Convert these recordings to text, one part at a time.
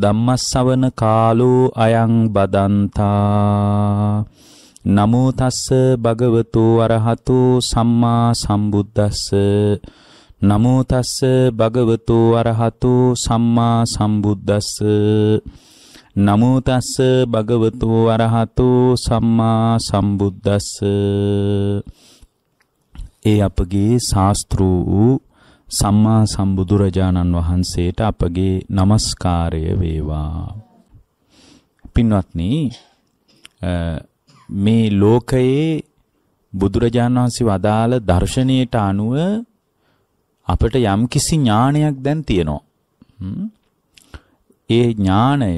ධම්මස්සවන කාලෝ අයං බදන්තා නමෝ තස්ස භගවතු අරහතු සම්මා සම්බුද්දස්ස නමෝ තස්ස භගවතු අරහතු සම්මා සම්බුද්දස්ස නමෝ තස්ස භගවතු අරහතු සම්මා සම්බුද්දස්ස ඒ අපගේ ශාස්ත්‍රූ සම්මා සම්බුදුරජාණන් වහන්සේට අපගේ নমස්කාරය වේවා. පින්වත්නි මේ ලෝකයේ බුදුරජාණන් වහන්සේ වදාළ දර්ශනයට අනුව අපට යම්කිසි ඥානයක් දැන් තියෙනවා. ඒ ඥානය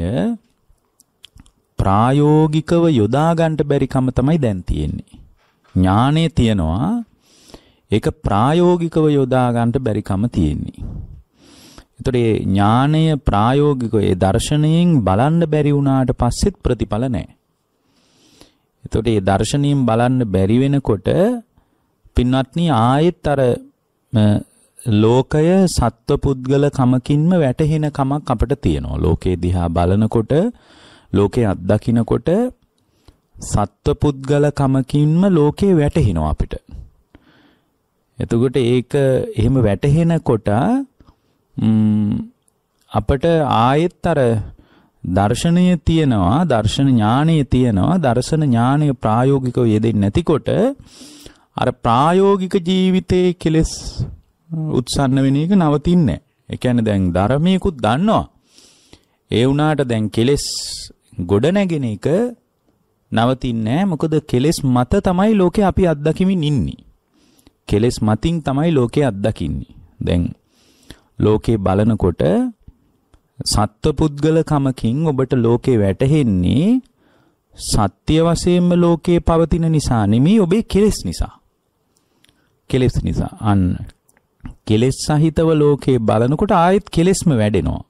ප්‍රායෝගිකව යොදා ගන්න බැරි කම තමයි දැන් තියෙන්නේ. ඥානය තියනවා ඒක ප්‍රායෝගිකව යොදා ගන්නට බැරිකම තියෙන්නේ. එතකොට මේ ඥාණය ප්‍රායෝගිකව ඒ දර්ශනයෙන් බලන්න බැරි වුණාට පස්සෙත් ප්‍රතිඵල නැහැ. එතකොට මේ දර්ශනයෙන් බලන්න බැරි වෙනකොට පින්වත්නි ආයෙත් අර ලෝකය සත්ව පුද්ගල කමකින්ම වැටහෙන කමක් අපිට තියෙනවා. ලෝකේ දිහා බලනකොට ලෝකේ අත්දකින්නකොට සත්ව පුද්ගල කමකින්ම ලෝකේ වැටහිනවා අපිට. එතකොට ඒක එහෙම වැටහෙනකොට අපට ආයෙත් අර දර්ශනය තියෙනවා දර්ශන ඥානය තියෙනවා දර්ශන ඥානය ප්‍රායෝගිකව යෙදෙන්නේ නැතිකොට අර ප්‍රායෝගික ජීවිතයේ කෙලෙස් උත්සන්න වෙන එක නවතින්නේ. ඒ කියන්නේ දැන් ධර්මයකුත් දන්නවා. ඒ වුණාට දැන් කෙලෙස් ගොඩ නැගෙන එක නවතින්නේ නැහැ. මොකද කෙලෙස් මත තමයි ලෝකේ අපි අත්දකිමින් ඉන්නේ. කෙලෙස් මතින් තමයි ලෝකේ අත්දකින්නේ. දැන් ලෝකේ බලනකොට සත්පුද්ගලකමකින් ඔබට ලෝකේ වැටහෙන්නේ සත්‍ය වශයෙන්ම ලෝකේ පවතින නිසා නෙමෙයි ඔබේ කෙලෙස් නිසා. කෙලෙස් නිසා. අන්න කෙලෙස් සහිතව ලෝකේ බලනකොට ආයෙත් කෙලෙස්ම වැඩෙනවා.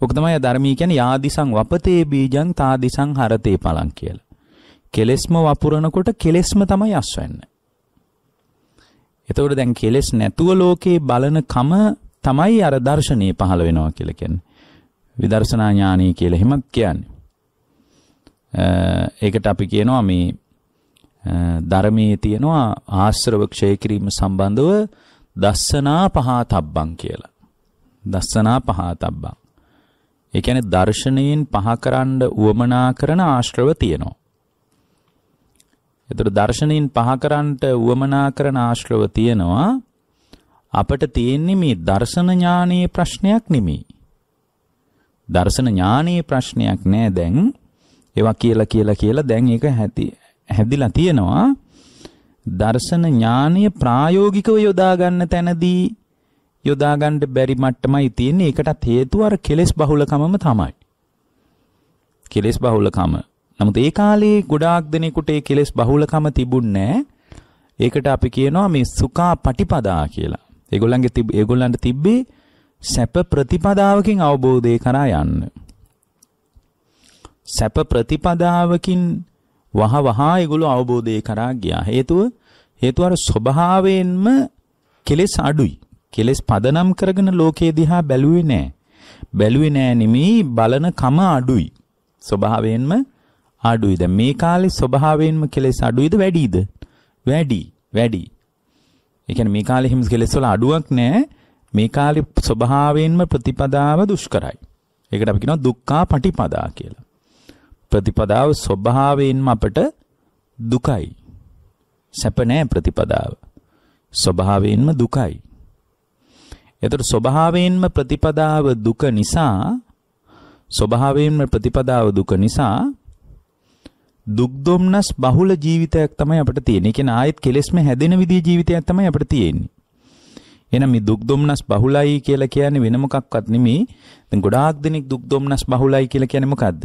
ඔක තමයි ධර්මී කියන්නේ යාදිසං වපතේ බීජං තාදිසං හරතේ පලං කියලා. කෙලෙස්ම වපුරනකොට කෙලෙස්ම තමයි අස්වැන්නේ. එතකොට දැන් කෙලෙස් නැතුව ලෝකේ බලන කම තමයි අර දර්ශනීය පහළ වෙනවා කියලා කියන්නේ. විදර්ශනා ඥානය කියලා එහෙමත් කියන්නේ. ඒකට අපි කියනවා මේ ධර්මයේ තියෙනවා ආශ්‍රව ක්ෂය කිරීම සම්බන්ධව දස්සනා පහතබ්බං කියලා. දස්සනා පහතබ්බං. ඒ කියන්නේ දර්ශනයෙන් පහ කරන්න උවමනා කරන ආශ්‍රව තියෙනවා. එතකොට දර්ශනීන් පහ කරන්නට උවමනා කරන ආශ්‍රව තියෙනවා අපට තියෙන්නේ මේ දර්ශන ඥානීය ප්‍රශ්නයක් නෙමෙයි දර්ශන ඥානීය ප්‍රශ්නයක් නෑ දැන් ඒවා කියලා කියලා කියලා දැන් ඒක හැටි හැදිලා තියෙනවා දර්ශන ඥානීය ප්‍රායෝගිකව යොදා ගන්න තැනදී යොදා ගන්න බැරි මට්ටමයි තියෙන්නේ ඒකටත් හේතුව අර කෙලෙස් බහුලකමම තමයි කෙලෙස් බහුලකම නමුත් ඒ කාලේ ගොඩාක් දෙනෙකුට ඒ කෙලෙස් බහුලකම තිබුණේ ඒකට අපි කියනවා මේ සුඛා පටිපදා කියලා. ඒගොල්ලන්ගේ තිබ් ඒගොල්ලන්ට තිබ්බේ සැප ප්‍රතිපදාවකින් අවබෝධය කරා යන්න. සැප ප්‍රතිපදාවකින් වහ වහා ඒගොල්ලෝ අවබෝධය කරා ගියා. හේතුව හේතුව අර ස්වභාවයෙන්ම කෙලෙස් අඩුයි. කෙලෙස් පදනම් කරගෙන ලෝකයේ දිහා බැලුවේ නෑ. බැලුවේ නෑ නෙමේ බලන කම අඩුයි. ස්වභාවයෙන්ම අඩුයි දැන් මේ කාලේ ස්වභාවයෙන්ම කෙලෙස් අඩුයිද වැඩිද වැඩි වැඩි ඒ කියන්නේ මේ කාලේ හිම්ස් කෙලෙස් වල අඩුවක් නැහැ මේ කාලේ ස්වභාවයෙන්ම ප්‍රතිපදාව දුෂ්කරයි ඒකට අපි කියනවා දුක්ඛා පටිපදා කියලා ප්‍රතිපදාව ස්වභාවයෙන්ම අපට දුකයි සැප නැහැ ප්‍රතිපදාව ස්වභාවයෙන්ම දුකයි එතකොට ස්වභාවයෙන්ම ප්‍රතිපදාව දුක නිසා ස්වභාවයෙන්ම ප්‍රතිපදාව දුක නිසා දුක් දුම්නස් බහුල ජීවිතයක් තමයි අපිට තියෙන්නේ. ඒ කියන්නේ ආයෙත් කෙලෙස්ම හැදෙන විදිහේ ජීවිතයක් තමයි අපිට තියෙන්නේ. එහෙනම් මේ දුක් දුම්නස් බහුලයි කියලා කියන්නේ වෙන මොකක්වත් නෙමෙයි. දැන් ගොඩාක් දෙනෙක් දුක් දුම්නස් බහුලයි කියලා කියන්නේ මොකද්ද?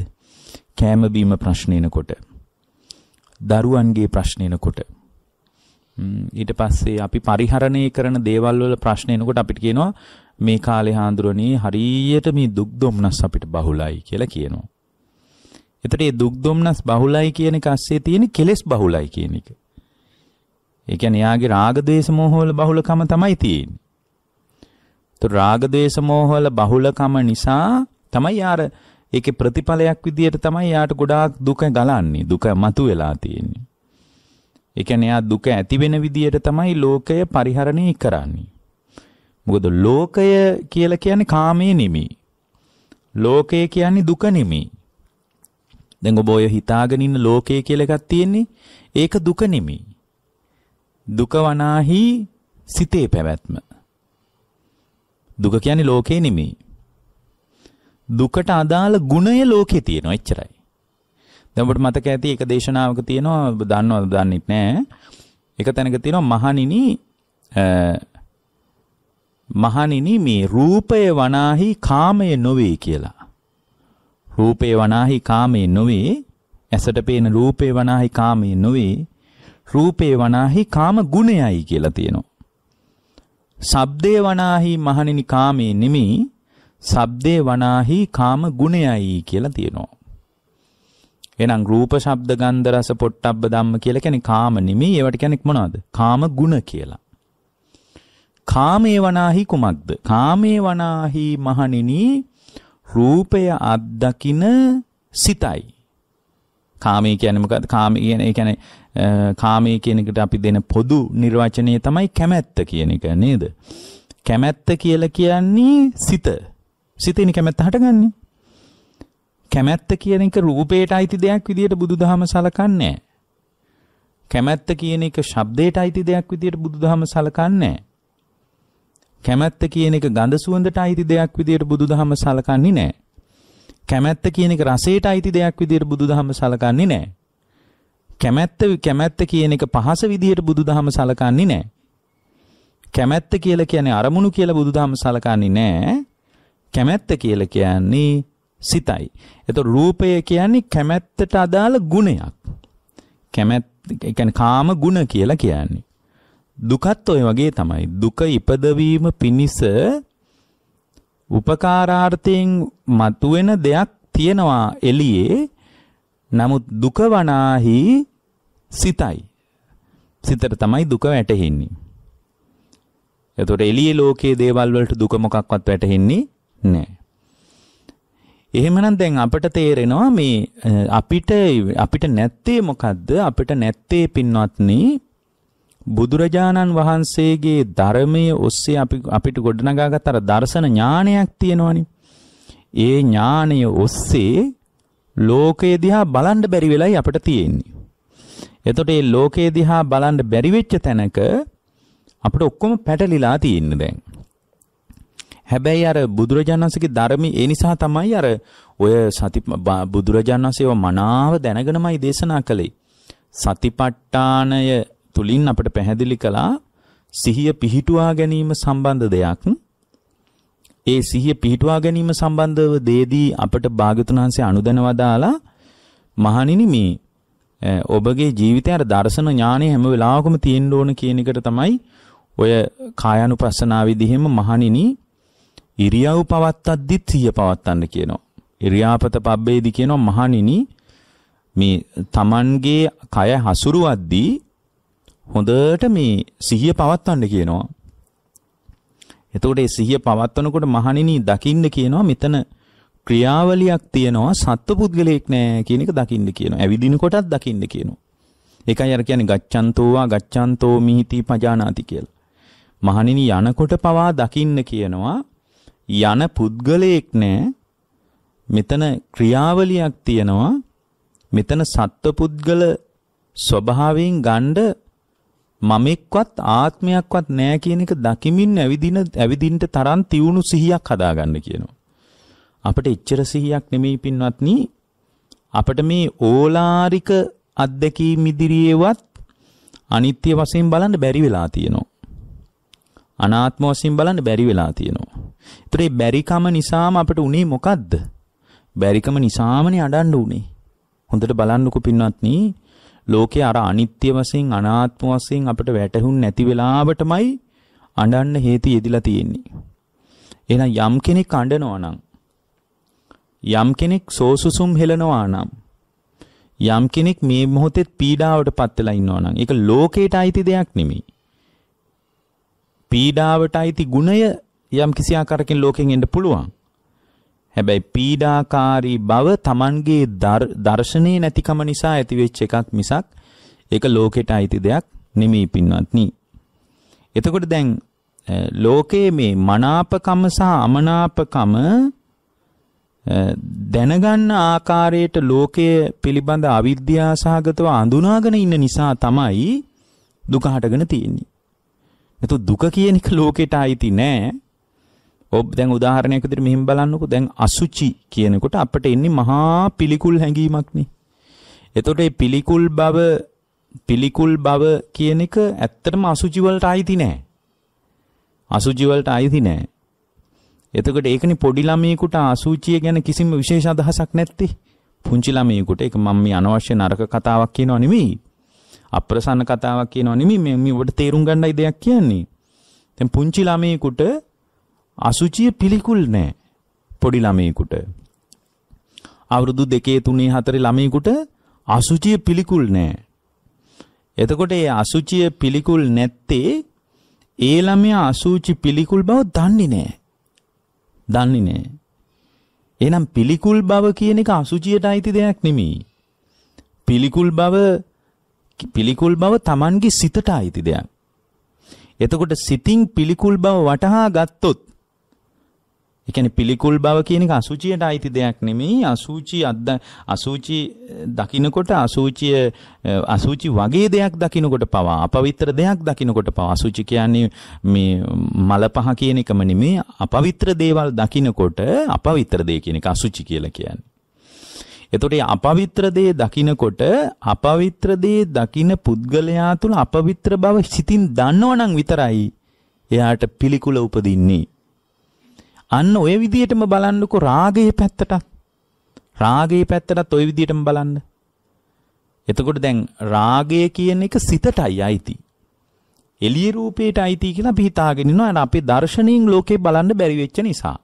කෑම බීම ප්‍රශ්න එනකොට. දරුවන්ගේ ප්‍රශ්න එනකොට. ඊට පස්සේ අපි පරිහරණය කරන දේවල් වල ප්‍රශ්න එනකොට අපිට කියනවා මේ කාලේ හාඳුරණේ හරියට මේ දුක් දුම්නස් අපිට බහුලයි කියලා කියනවා. එතකොට මේ දුක් දුම්නස් බහුලයි කියන එක ASCII තියෙන කෙලෙස් බහුලයි කියන එක. ඒ කියන්නේ යාගේ රාග ద్వේෂ මෝහ වල බහුලකම තමයි තියෙන්නේ. તો රාග ద్వේෂ මෝහ වල බහුලකම නිසා තමයි යාර ඒකේ ප්‍රතිඵලයක් විදියට තමයි යාට ගොඩාක් දුක ගලන්නේ. දුක මතුවලා තියෙන්නේ. ඒ කියන්නේ යා දුක ඇති වෙන විදියට තමයි ලෝකය පරිහරණය කරන්නේ. මොකද ලෝකය කියලා කියන්නේ කාමේ නෙමෙයි. ලෝකය කියන්නේ දුක නෙමෙයි. දැන් ඔබ ඔය හිතාගෙන ඉන්න ලෝකය කියලා එකක් තියෙන්නේ. ඒක දුක නෙමෙයි. දුක වනාහි සිතේ පැවැත්ම. දුක කියන්නේ ලෝකේ නෙමෙයි. දුකට අදාළ ගුණය ලෝකේ තියෙනවා එච්චරයි. දැන් ඔබට මතක ඇති එක දේශනාවක තියෙනවා ඔබ දන්නවද දන්නේ නැහැ. එක තැනක තියෙනවා මහණෙනි මහණෙනි මේ රූපය වනාහි කාමය නොවේ කියලා. රූපේ වනාහි කාමේ නොවේ ඇසට පේන රූපේ වනාහි කාමේ නොවේ රූපේ වනාහි කාම ගුණයයි කියලා තියෙනවා. ශබ්දේ වනාහි මහණෙනි කාමේ නෙමෙයි ශබ්දේ වනාහි කාම ගුණයයි කියලා තියෙනවා. එහෙනම් රූප ශබ්ද ගන්ධ රස පොට්ටබ්බ ධම්ම කියලා කියන්නේ කාම නෙමෙයි ඒවට කියන්නේ මොනවද? කාම ගුණ කියලා. කාමේ වනාහි කුමක්ද? කාමේ වනාහි මහණෙනි රූපය අත්දකින සිතයි. කාමයේ කියන්නේ මොකද්ද? කාමයේ කියන්නේ ඒ කියන්නේ කාමයේ කියන එකට අපි දෙන පොදු නිර්වචනය තමයි කැමැත්ත කියන එක නේද? කැමැත්ත කියලා කියන්නේ සිත. සිතේනේ කැමැත්ත හටගන්නේ. කැමැත්ත කියන එක රූපයට අයිති දෙයක් විදියට බුදුදහම සලකන්නේ කැමැත්ත කියන එක ශබ්දයට අයිති දෙයක් විදියට බුදුදහම සලකන්නේ කැමැත්ත කියන එක ගඳ සුවඳට අයිති දෙයක් විදියට බුදුදහම සලකන්නේ නැහැ. කැමැත්ත කියන එක රසයට අයිති දෙයක් විදියට බුදුදහම සලකන්නේ නැහැ. කැමැත්ත කැමැත්ත කියන එක පහස විදියට බුදුදහම සලකන්නේ නැහැ. කැමැත්ත කියලා කියන්නේ අරමුණු කියලා බුදුදහම සලකන්නේ නැහැ. කැමැත්ත කියලා කියන්නේ සිතයි. එතකොට රූපය කියන්නේ කැමැත්තට අදාළ ගුණයක්. කැමැත් ඒ කියන්නේ කාම ගුණ කියලා කියන්නේ. දුකත් ඔය වගේ තමයි. දුක ඉපදවීම පිණිස උපකාරාර්ථයෙන් මතුවෙන දෙයක් තියෙනවා එළියේ. නමුත් දුක වනාහි සිතයි. සිතට තමයි දුක වැටහෙන්නේ. එතකොට එළියේ ලෝකයේ දේවල් වලට දුක මොකක්වත් වැටහෙන්නේ නැහැ. එහෙමනම් දැන් අපට තේරෙනවා මේ අපිට අපිට නැත්තේ මොකද්ද අපිට නැත්තේ පින්වත්නි බුදුරජාණන් වහන්සේගේ ධර්මයේ ඔස්සේ අපි අපිට ගොඩනගාගත් අර දර්ශන ඥානයක් තියෙනවනේ. ඒ ඥානය ඔස්සේ ලෝකය දිහා බලන්න බැරි වෙලයි අපිට තියෙන්නේ. එතකොට මේ ලෝකය දිහා බලන්න බැරි වෙච්ච තැනක අපිට ඔක්කොම පැටලිලා තියෙන්නේ දැන්. හැබැයි අර බුදුරජාණන් වහන්සේගේ ධර්මයේ ඒ නිසා තමයි අර ඔය සති බුදුරජාණන් වහන්සේව මනාව දැනගෙනමයි දේශනා කළේ. සතිපට්ඨානය තුලින් අපට පැහැදිලි කළා සිහිය පිහිටුවා ගැනීම සම්බන්ධ දෙයක්. ඒ සිහිය පිහිටුවා ගැනීම සම්බන්ධව දේදී අපට භාග්‍යතුන් වහන්සේ අනුදැනවා දාලා මහණෙනි මේ ඔබගේ ජීවිතය අර දර්ශන ඥානය හැම වෙලාවකම තියෙන්න ඕන කියන එකට තමයි ඔය කායानुපස්සනාව විදිහෙම මහණෙනි ඉරියව් පවත්තද්දි සිහිය පවත්තන්න කියනවා. ඉරියාපත පබ්බේදි කියනවා මහණෙනි මේ Tamanගේ කය හසුරුවද්දී හොඳට මේ සිහිය පවත්වන්න කියනවා. එතකොට ඒ සිහිය පවත්වනකොට මහණෙනි දකින්න කියනවා මෙතන ක්‍රියාවලියක් තියෙනවා සත්ව පුද්ගලයෙක් නෑ කියන එක දකින්න කියනවා. ඇවිදිනකොටත් දකින්න කියනවා. ඒකයි අර කියන්නේ ගච්ඡන්තෝවා ගච්ඡන්තෝ මිහිති පජානාති කියලා. මහණෙනි යනකොට පවා දකින්න කියනවා යන පුද්ගලයෙක් නෑ මෙතන ක්‍රියාවලියක් තියෙනවා මෙතන සත්ව පුද්ගල ස්වභාවයෙන් ගණ්ඩ මමෙක්වත් ආත්මයක්වත් නැහැ කියන එක දකිමින් ඇවිදින ඇවිදින්න තරම් තියුණු සිහියක් හදාගන්න කියනවා. අපිට එච්චර සිහියක් නෙමෙයි පින්වත්නි අපිට මේ ඕලාරික අත්දැකීම් ඉදිරියේවත් අනිත්‍ය වශයෙන් බලන්න බැරි වෙලා තියෙනවා. අනාත්ම වශයෙන් බලන්න බැරි වෙලා තියෙනවා. ඒතර මේ බැරිකම නිසාම අපිට උනේ මොකද්ද? බැරිකම නිසාමනේ අඬන්න උනේ. හොඳට බලන්නකෝ පින්වත්නි ලෝකේ අර අනිත්‍ය වශයෙන් අනාත්ම වශයෙන් අපිට වැටහුන් නැති වෙලාවටමයි අඬන්න හේතු යෙදිලා තියෙන්නේ. එහෙනම් යම් කෙනෙක් අඬනවා නම් යම් කෙනෙක් සෝසුසුම් හෙලනවා නම් යම් කෙනෙක් මේ මොහොතේ පීඩාවටපත් වෙලා ඉන්නවා නම් ඒක ලෝකයට අයිති දෙයක් නෙමෙයි. පීඩාවට අයිති ගුණය යම් කිසි ආකාරකින් ලෝකෙන් එන්න පුළුවන්. හැබැයි පීඩාකාරී බව Tamanගේ දර්ශනේ නැතිකම නිසා ඇතිවෙච්ච එකක් මිසක් ඒක ලෝකෙට අයිති දෙයක් නෙමෙයි පින්වත්නි. එතකොට දැන් ලෝකයේ මේ මනාපකම සහ අමනාපකම දැනගන්න ආකාරයට ලෝකය පිළිබඳ අවිද්‍යාසහගතව අඳුනාගෙන ඉන්න නිසා තමයි දුක හටගෙන තියෙන්නේ. එතකොට දුක කියන එක ලෝකෙට අයිති නෑ. ඔබ දැන් උදාහරණයක් විදිහට මෙහෙම බලන්නකෝ දැන් අසුචි කියනකොට අපිට එන්නේ මහා පිළිකුල් හැඟීමක් නේ. එතකොට මේ පිළිකුල් බව පිළිකුල් බව කියන එක ඇත්තටම අසුචි වලට අයිති නෑ. අසුචි වලට අයිති නෑ. එතකොට ඒකනේ පොඩි ළමයෙකුට අසුචිය ගැන කිසිම විශේෂ අදහසක් නැත්තේ. පුංචි ළමයෙකුට ඒක මම මේ අනවශ්‍ය නරක කතාවක් කියනවා නෙමෙයි. අප්‍රසන්න කතාවක් කියනවා නෙමෙයි මේ ඔබට තේරුම් ගන්නයි දෙයක් කියන්නේ. දැන් පුංචි ළමයෙකුට අසුචිය පිළිකුල් නෑ පොඩි ළමයෙකුට. අවුරුදු දෙකේ තුනේ හතරේ ළමයෙකුට අසුචිය පිළිකුල් නෑ. එතකොට ඒ අසුචිය පිළිකුල් නැත්තේ ඒ ළමයා අසුචි පිළිකුල් බව දන්නේ නෑ. දන්නේ නෑ. එහෙනම් පිළිකුල් බව කියන එක අසුචියට අයිති දෙයක් නෙමෙයි. පිළිකුල් බව පිළිකුල් බව Tamanගේ සිතට අයිති දෙයක්. එතකොට සිතින් පිළිකුල් බව වටහා ගත්තොත් ඒ කියන්නේ පිළිකුල් බව කියන එක අසුචියට අයිති දෙයක් නෙමෙයි අසුචි අද්ද අසුචි දකින්නකොට අසුචිය අසුචි වගේ දෙයක් දකින්නකොට පවා අපවිත්‍ර දෙයක් දකින්නකොට පවා අසුචි කියන්නේ මේ මල පහ කියන එකම නෙමෙයි අපවිත්‍ර දේවල් දකින්නකොට අපවිත්‍ර දේ කියන එක අසුචි කියලා කියන්නේ. එතකොට අපවිත්‍ර දේ දකින්නකොට අපවිත්‍ර දේ දකින්න පුද්ගලයා තුල අපවිත්‍ර බව සිතින් දන්නවනම් විතරයි එයාට පිළිකුල උපදින්නේ. අන්න ওই විදිහටම බලන්නකෝ රාගයේ පැත්තටත්. රාගයේ පැත්තටත් ওই විදිහටම බලන්න. එතකොට දැන් රාගය කියන එක සිතටයි අයිති. එළිය රූපේට අයිති කියලා අපි හිතාගෙන ඉනවා. අන්න අපේ දර්ශනීයෙන් ලෝකේ බලන්න බැරි වෙච්ච නිසා.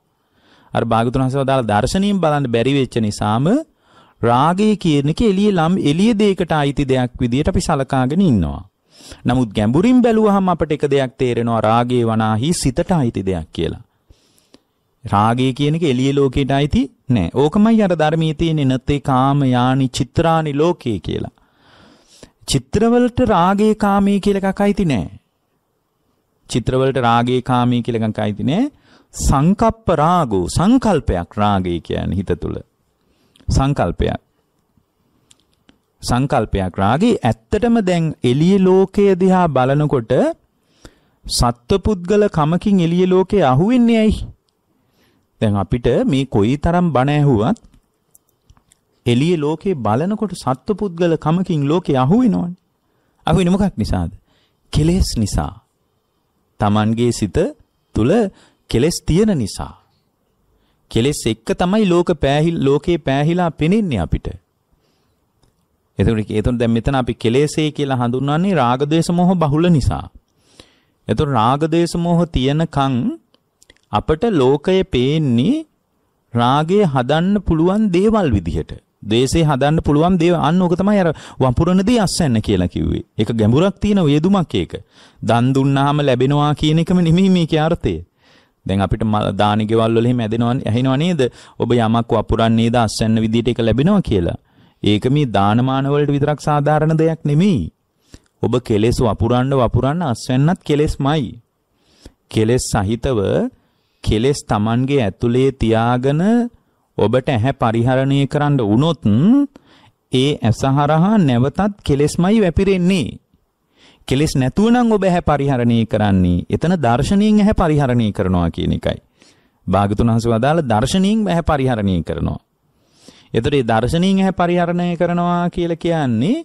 අර භාගතුන් හසව දාලා දර්ශනීයෙන් බලන්න බැරි වෙච්ච නිසාම රාගය කියන එක එළිය ලම් එළිය දෙයකට අයිති දෙයක් විදිහට අපි සලකාගෙන ඉන්නවා. නමුත් ගැඹුරින් බැලුවහම අපට එක දෙයක් තේරෙනවා රාගයේ වනාහි සිතට අයිති දෙයක් කියලා. රාගය කියන එක එළිය ලෝකයට අයිති නෑ. ඕකමයි අර ධර්මයේ තියෙන නැත්තේ කාම යානි චිත්‍රානි ලෝකේ කියලා. චිත්‍රවලට රාගේ කාමී කියලා එකක් අයිති නෑ. චිත්‍රවලට රාගේ කාමී කියලා එකක් අයිති නෑ. සංකප්ප රාගෝ සංකල්පයක් රාගය කියන්නේ හිත තුල. සංකල්පයක්. සංකල්පයක් රාගේ ඇත්තටම දැන් එළිය ලෝකයේ දිහා බලනකොට සත්පුද්ගල කමකින් එළිය ලෝකේ අහුවෙන්නේ ඇයි? දැන් අපිට මේ කොයි තරම් බණ ඇහුවත් එළියේ ලෝකේ බලනකොට සත්ව පුද්ගල කමකින් ලෝකේ අහුවෙනවනේ. අහුවෙන්නේ මොකක් නිසාද? කෙලෙස් නිසා. Tamanගේ සිත තුල කෙලෙස් තියෙන නිසා. කෙලෙස් එක්ක තමයි ලෝක පෑහිල් ලෝකේ පෑහිලා පෙනෙන්නේ අපිට. එතකොට ඒතොන් දැන් මෙතන අපි කෙලෙසේ කියලා හඳුන්වන්නේ රාග දේශ මොහ බහුල නිසා. එතකොට රාග දේශ මොහ තියෙනකන් අපට ලෝකය පේන්නේ රාගය හදන්න පුළුවන් දේවල් විදිහට. දේශේ හදන්න පුළුවන් දේ අන්න ඕක තමයි අර වපුරන දේ අස්සන්න කියලා කිව්වේ. ඒක ගැඹුරක් තියෙන වේදුමක් ඒක. දන් දුන්නාම ලැබෙනවා කියන එකම නෙමෙයි මේකේ අර්ථය. දැන් අපිට දානි ගෙවල් වල එහෙම ඇදෙනවා ඇහිනවා නේද? ඔබ යමක් වපුරන්නේද අස්සන්න විදියට ඒක ලැබෙනවා කියලා. ඒක මේ දානමාන වලට විතරක් සාධාරණ දෙයක් නෙමෙයි. ඔබ කෙලෙස් වපුරන්න වපුරන්න අස්වැන්නත් කෙලෙස්මයි. කෙලෙස් සහිතව කෙලෙස් Tamanගේ ඇතුලේ තියාගෙන ඔබට ඇහැ පරිහරණය කරන්න වුණොත් ඒ ඇසහරහා නැවතත් කෙලෙස්මයි වැපිරෙන්නේ. කෙලෙස් නැතුව නම් ඔබ ඇහැ පරිහරණය කරන්නේ. එතන දර්ශනීයෙන් ඇහැ පරිහරණය කරනවා කියන එකයි. භාගතුන් හස වදාළ දර්ශනීයෙන් ඇහැ පරිහරණය කරනවා. එතකොට මේ දර්ශනීයෙන් ඇහැ පරිහරණය කරනවා කියලා කියන්නේ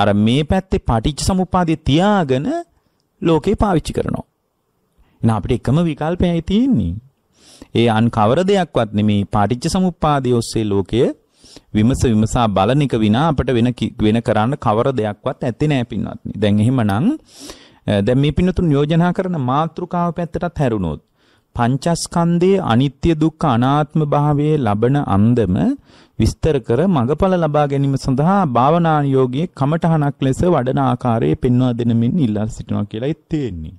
අර මේ පැත්තේ පටිච්ච සමුප්පාදේ තියාගෙන ලෝකේ පාවිච්චි කරනවා. එහෙනම් අපිට එකම විකල්පයයි තියෙන්නේ. ඒ අන් කවර දෙයක්වත් නෙමේ පාටිච්ච සමුප්පාදයේ ඔස්සේ ලෝකය විමස විමසා බලන එක විනා අපිට වෙන වෙන කරන්න කවර දෙයක්වත් ඇත්තේ නෑ පින්වත්නි. දැන් එහෙමනම් දැන් මේ පින්නතුන් යෝජනා කරන මාත්‍රිකාව පැත්තටත් හැරුණොත් පංචස්කන්ධයේ අනිත්‍ය දුක්ඛ අනාත්ම භාවයේ ලබන අන්දම විස්තර කර මඟඵල ලබා ගැනීම සඳහා භාවනානුයෝගී කමඨහනක් ලෙස වඩන ආකාරයේ පෙන්වා දෙනමින් ඉල්ලා සිටිනවා කියලායි තියෙන්නේ.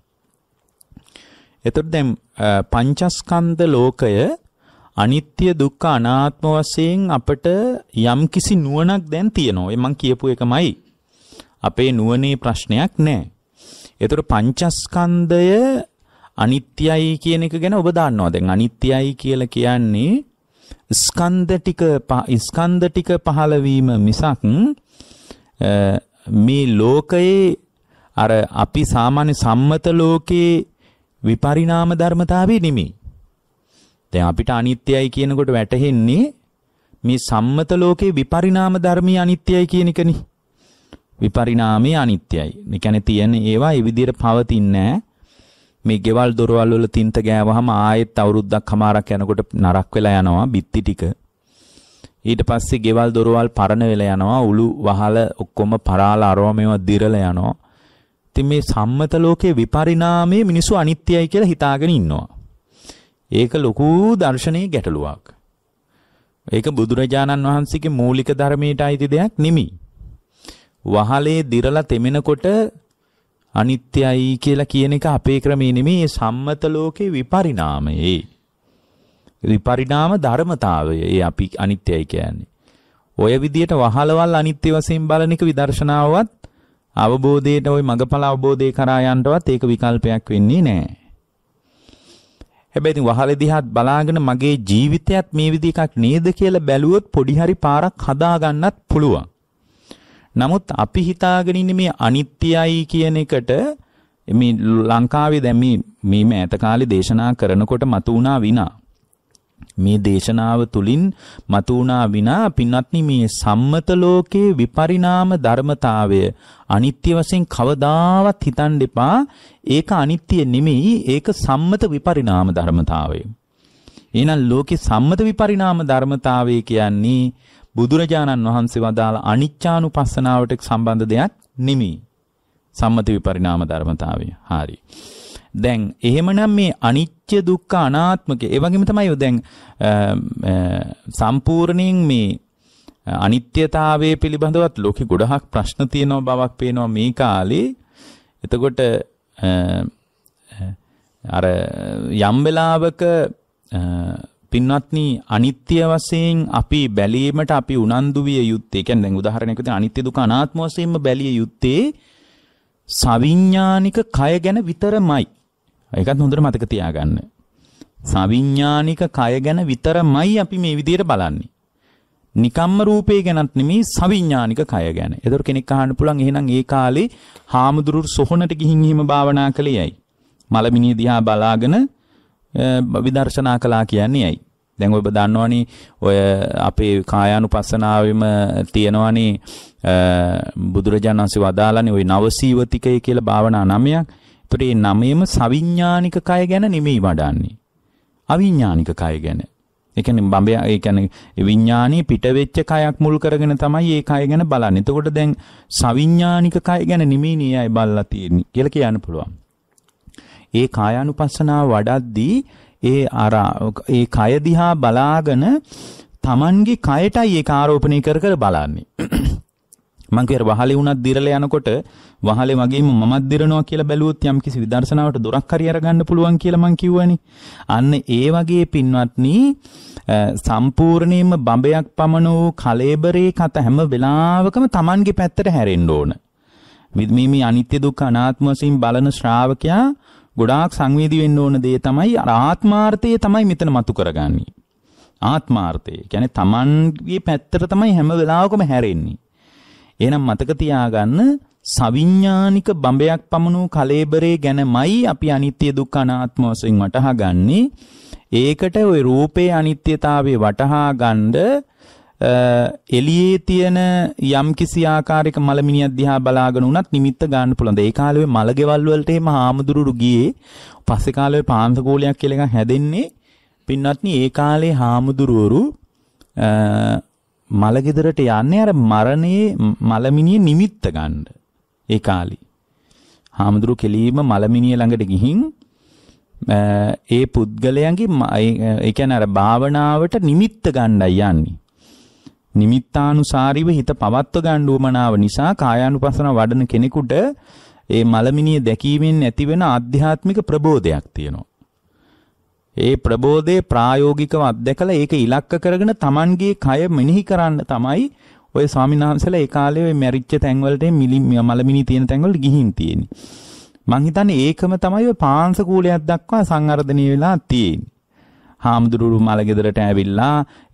එතකොට දැන් පංචස්කන්ධ ලෝකය අනිත්‍ය දුක්ඛ අනාත්ම වශයෙන් අපට යම්කිසි නුවණක් දැන් තියෙනවා. ඒ මං කියපු එකමයි. අපේ නුවණේ ප්‍රශ්නයක් නැහැ. ඒතර පංචස්කන්ධය අනිත්‍යයි කියන එක ගැන ඔබ දන්නවා. දැන් අනිත්‍යයි කියලා කියන්නේ ස්කන්ධ ටික ස්කන්ධ ටික පහළ වීම මිසක් මේ ලෝකයේ අර අපි සාමාන්‍ය සම්මත ලෝකේ විපරිණාම ධර්මතාවයේ නෙමෙයි. දැන් අපිට අනිත්‍යයි කියනකොට වැටහෙන්නේ මේ සම්මත ලෝකේ විපරිණාම ධර්මී අනිත්‍යයි කියන එකනේ. විපරිණාමයේ අනිත්‍යයි. ඒ කියන්නේ තියෙන ඒවා ඒ විදිහට පවතින්නේ මේ ගෙවල් දොරවල් වල තින්ත ගෑවහම ආයෙත් අවුරුද්දක් හමාරක් යනකොට නරක් වෙලා යනවා බිත්ති ටික. ඊට පස්සේ ගෙවල් දොරවල් පරණ වෙලා යනවා උළු වහල ඔක්කොම පරාල අරවමේව දිරලා යනවා. ඉතින් මේ සම්මත ලෝකයේ විපරිණාමය මිනිස්සු අනිත්‍යයි කියලා හිතාගෙන ඉන්නවා. ඒක ලොකු දර්ශනයේ ගැටලුවක්. ඒක බුදුරජාණන් වහන්සේගේ මූලික ධර්මයට අයිති දෙයක් නෙමෙයි. වහලේ දිරලා තෙමෙනකොට අනිත්‍යයි කියලා කියන එක අපේ ක්‍රමේ නෙමෙයි මේ සම්මත ලෝකේ විපරිණාමයේ. විපරිණාම ධර්මතාවය. ඒ අපි අනිත්‍යයි කියන්නේ. ඔය විදියට වහලවල් අනිත්‍ය වශයෙන් බලන එක විදර්ශනාවවත් අවබෝධයට ওই මඟඵල අවබෝධය කරා යන්නවත් ඒක විකල්පයක් වෙන්නේ නැහැ. හැබැයි ඉතින් වහලේ දිහාත් බලාගෙන මගේ ජීවිතයත් මේ විදිහ එකක් නේද කියලා බැලුවොත් පොඩි හරි පාරක් හදා ගන්නත් පුළුවන්. නමුත් අපි හිතාගෙන ඉන්නේ මේ අනිත්‍යයි කියන එකට මේ ලංකාවේ දැන් මේ මේ ඈත කාලේ දේශනා කරනකොට මතු වුණා විනා මේ දේශනාව තුලින් මතුණා විනා පින්වත්නි මේ සම්මත ලෝකේ විපරිණාම ධර්මතාවය අනිත්‍ය වශයෙන් කවදාවත් හිතන්න එපා ඒක අනිත්‍ය නෙමෙයි ඒක සම්මත විපරිණාම ධර්මතාවය එහෙනම් ලෝකේ සම්මත විපරිණාම ධර්මතාවය කියන්නේ බුදුරජාණන් වහන්සේ වදාළ අනිච්චානුපස්සනාවට සම්බන්ධ දෙයක් නෙමෙයි සම්මත විපරිණාම ධර්මතාවය හරි දැන් එහෙමනම් මේ අනිත්‍ය දුක්ඛ අනාත්මක ඒ වගේම තමයි දැන් සම්පූර්ණයෙන් මේ අනිත්‍යතාවයේ පිළිබඳවත් ලෝකෙ ගොඩහක් ප්‍රශ්න තියෙනවා බවක් පේනවා මේ කාලේ. එතකොට අර යම් වෙලාවක පින්වත්නි අනිත්‍ය වශයෙන් අපි බැලීමට අපි උනන්දු විය යුත්තේ කියන්නේ දැන් උදාහරණයක් විදිහට අනිත්‍ය දුක අනාත්ම වශයෙන්ම බැලිය යුත්තේ සවිඥානික කය ගැන විතරමයි. ඒකත් හොඳට මතක තියාගන්න. සවිඥානික කය ගැන විතරමයි අපි මේ විදිහට බලන්නේ. නිකම්ම රූපේ ගැනත් නෙමෙයි සවිඥානික කය ගැන. ඒතර කෙනෙක් අහන්න පුළුවන් එහෙනම් ඒ කාලේ හාමුදුරු සොහනට ගිහින් එහෙම භාවනා කළේයයි. මලමිනිය දිහා බලාගෙන විදර්ශනා කළා කියන්නේ ඇයි? දැන් ඔබ දන්නවනේ ඔය අපේ කායානුපස්සනාවෙම තියෙනවනේ බුදුරජාණන් වහන්සේ වදාළනේ ওই නවසීවතිකය කියලා භාවනා නමයක්. උත්තරේ නමේම සවිඥානික කය ගැන නෙමෙයි වඩන්නේ. අවිඥානික කය ගැන. ඒ කියන්නේ බඹය ඒ කියන්නේ විඥානී පිට වෙච්ච කයක් මුල් කරගෙන තමයි ඒ කය ගැන බලන්නේ. එතකොට දැන් සවිඥානික කය ගැන නෙමෙයිනේ අය බලලා තියෙන්නේ කියලා කියන්න පුළුවන්. ඒ කායානුපස්සනාව වඩද්දී ඒ අර ඒ කය දිහා බලාගෙන Tamange කයටයි ඒක ආරෝපණය කර කර බලන්නේ. මං කියර වහලේ වුණත් දිරලා යනකොට වහලේ වගේම මමත් දිරනවා කියලා බැලුවොත් යම්කිසි විදර්ශනාවට දොරක් හරි අරගන්න පුළුවන් කියලා මං කිව්වනේ. අන්න ඒ වගේ පින්වත්නි සම්පූර්ණයෙන්ම බඹයක් පමණ වූ කලෙබරේ කත හැම වෙලාවකම Tamanගේ පැත්තට හැරෙන්න ඕන. මේ අනිත්‍ය දුක්ඛ අනාත්ම වශයෙන් බලන ශ්‍රාවකයා ගොඩාක් සංවේදී වෙන්න ඕන දේ තමයි ආත්මාර්ථය තමයි මෙතන මතු කරගන්නේ. ආත්මාර්ථය කියන්නේ Tamanගේ පැත්තට තමයි හැම වෙලාවකම හැරෙන්නේ. එහෙනම් මතක තියාගන්න සවිඥානික බඹයක් පමණු කලේබරේ ගැනමයි අපි අනිත්‍ය දුක්ඛ අනාත්ම වශයෙන් වටහාගන්නේ. ඒකට ওই රූපේ අනිත්‍යතාවය වටහා ගන්න එළියේ තියෙන යම්කිසි ආකාරයක මලමිනියක් දිහා බලාගෙන උනත් නිමිත්ත ගන්න පුළුවන්. ඒ කාලේ මල ගෙවල් වලට එහෙම හාමුදුරුරු ගියේ. පස්සේ කාලේ පාන්සකෝලයක් කියලා එකක් හැදෙන්නේ. පින්වත්නි ඒ කාලේ හාමුදුරුවරු මලගෙදරට යන්නේ අර මරණයේ මලමිනිය නිමිත්ත ගන්න. ඒ කාලේ. හාමුදුරු කෙලීම මලමිනිය ළඟට ගිහින් ඒ පුද්ගලයන්ගේ ඒ කියන්නේ අර භාවනාවට නිමිත්ත ගන්නයි යන්නේ. නිමිත්තානුසාරීව හිත පවත්ව ගන්න උවමනාව නිසා කායානුපස්සන වඩන කෙනෙකුට ඒ මලමිනිය දැකීමෙන් ඇතිවෙන ආධ්‍යාත්මික ප්‍රබෝධයක් තියෙනවා. ඒ ප්‍රබෝධයේ ප්‍රායෝගිකව අත්දැකලා ඒක ඉලක්ක කරගෙන Tamanගේ කය මෙනෙහි කරන්න තමයි ඔය ස්වාමීන් වහන්සේලා ඒ කාලේ ඔය මැරිච්ච තැන්වලට මිලි මලමිනි තියෙන තැන්වලට ගිහින් තියෙන්නේ. මං හිතන්නේ ඒකම තමයි ඔය පාංශ කූලයක් දක්වා සංවර්ධනය වෙලා තියෙන්නේ. හාමුදුරුවෝ මල ගෙදරට ඇවිල්ලා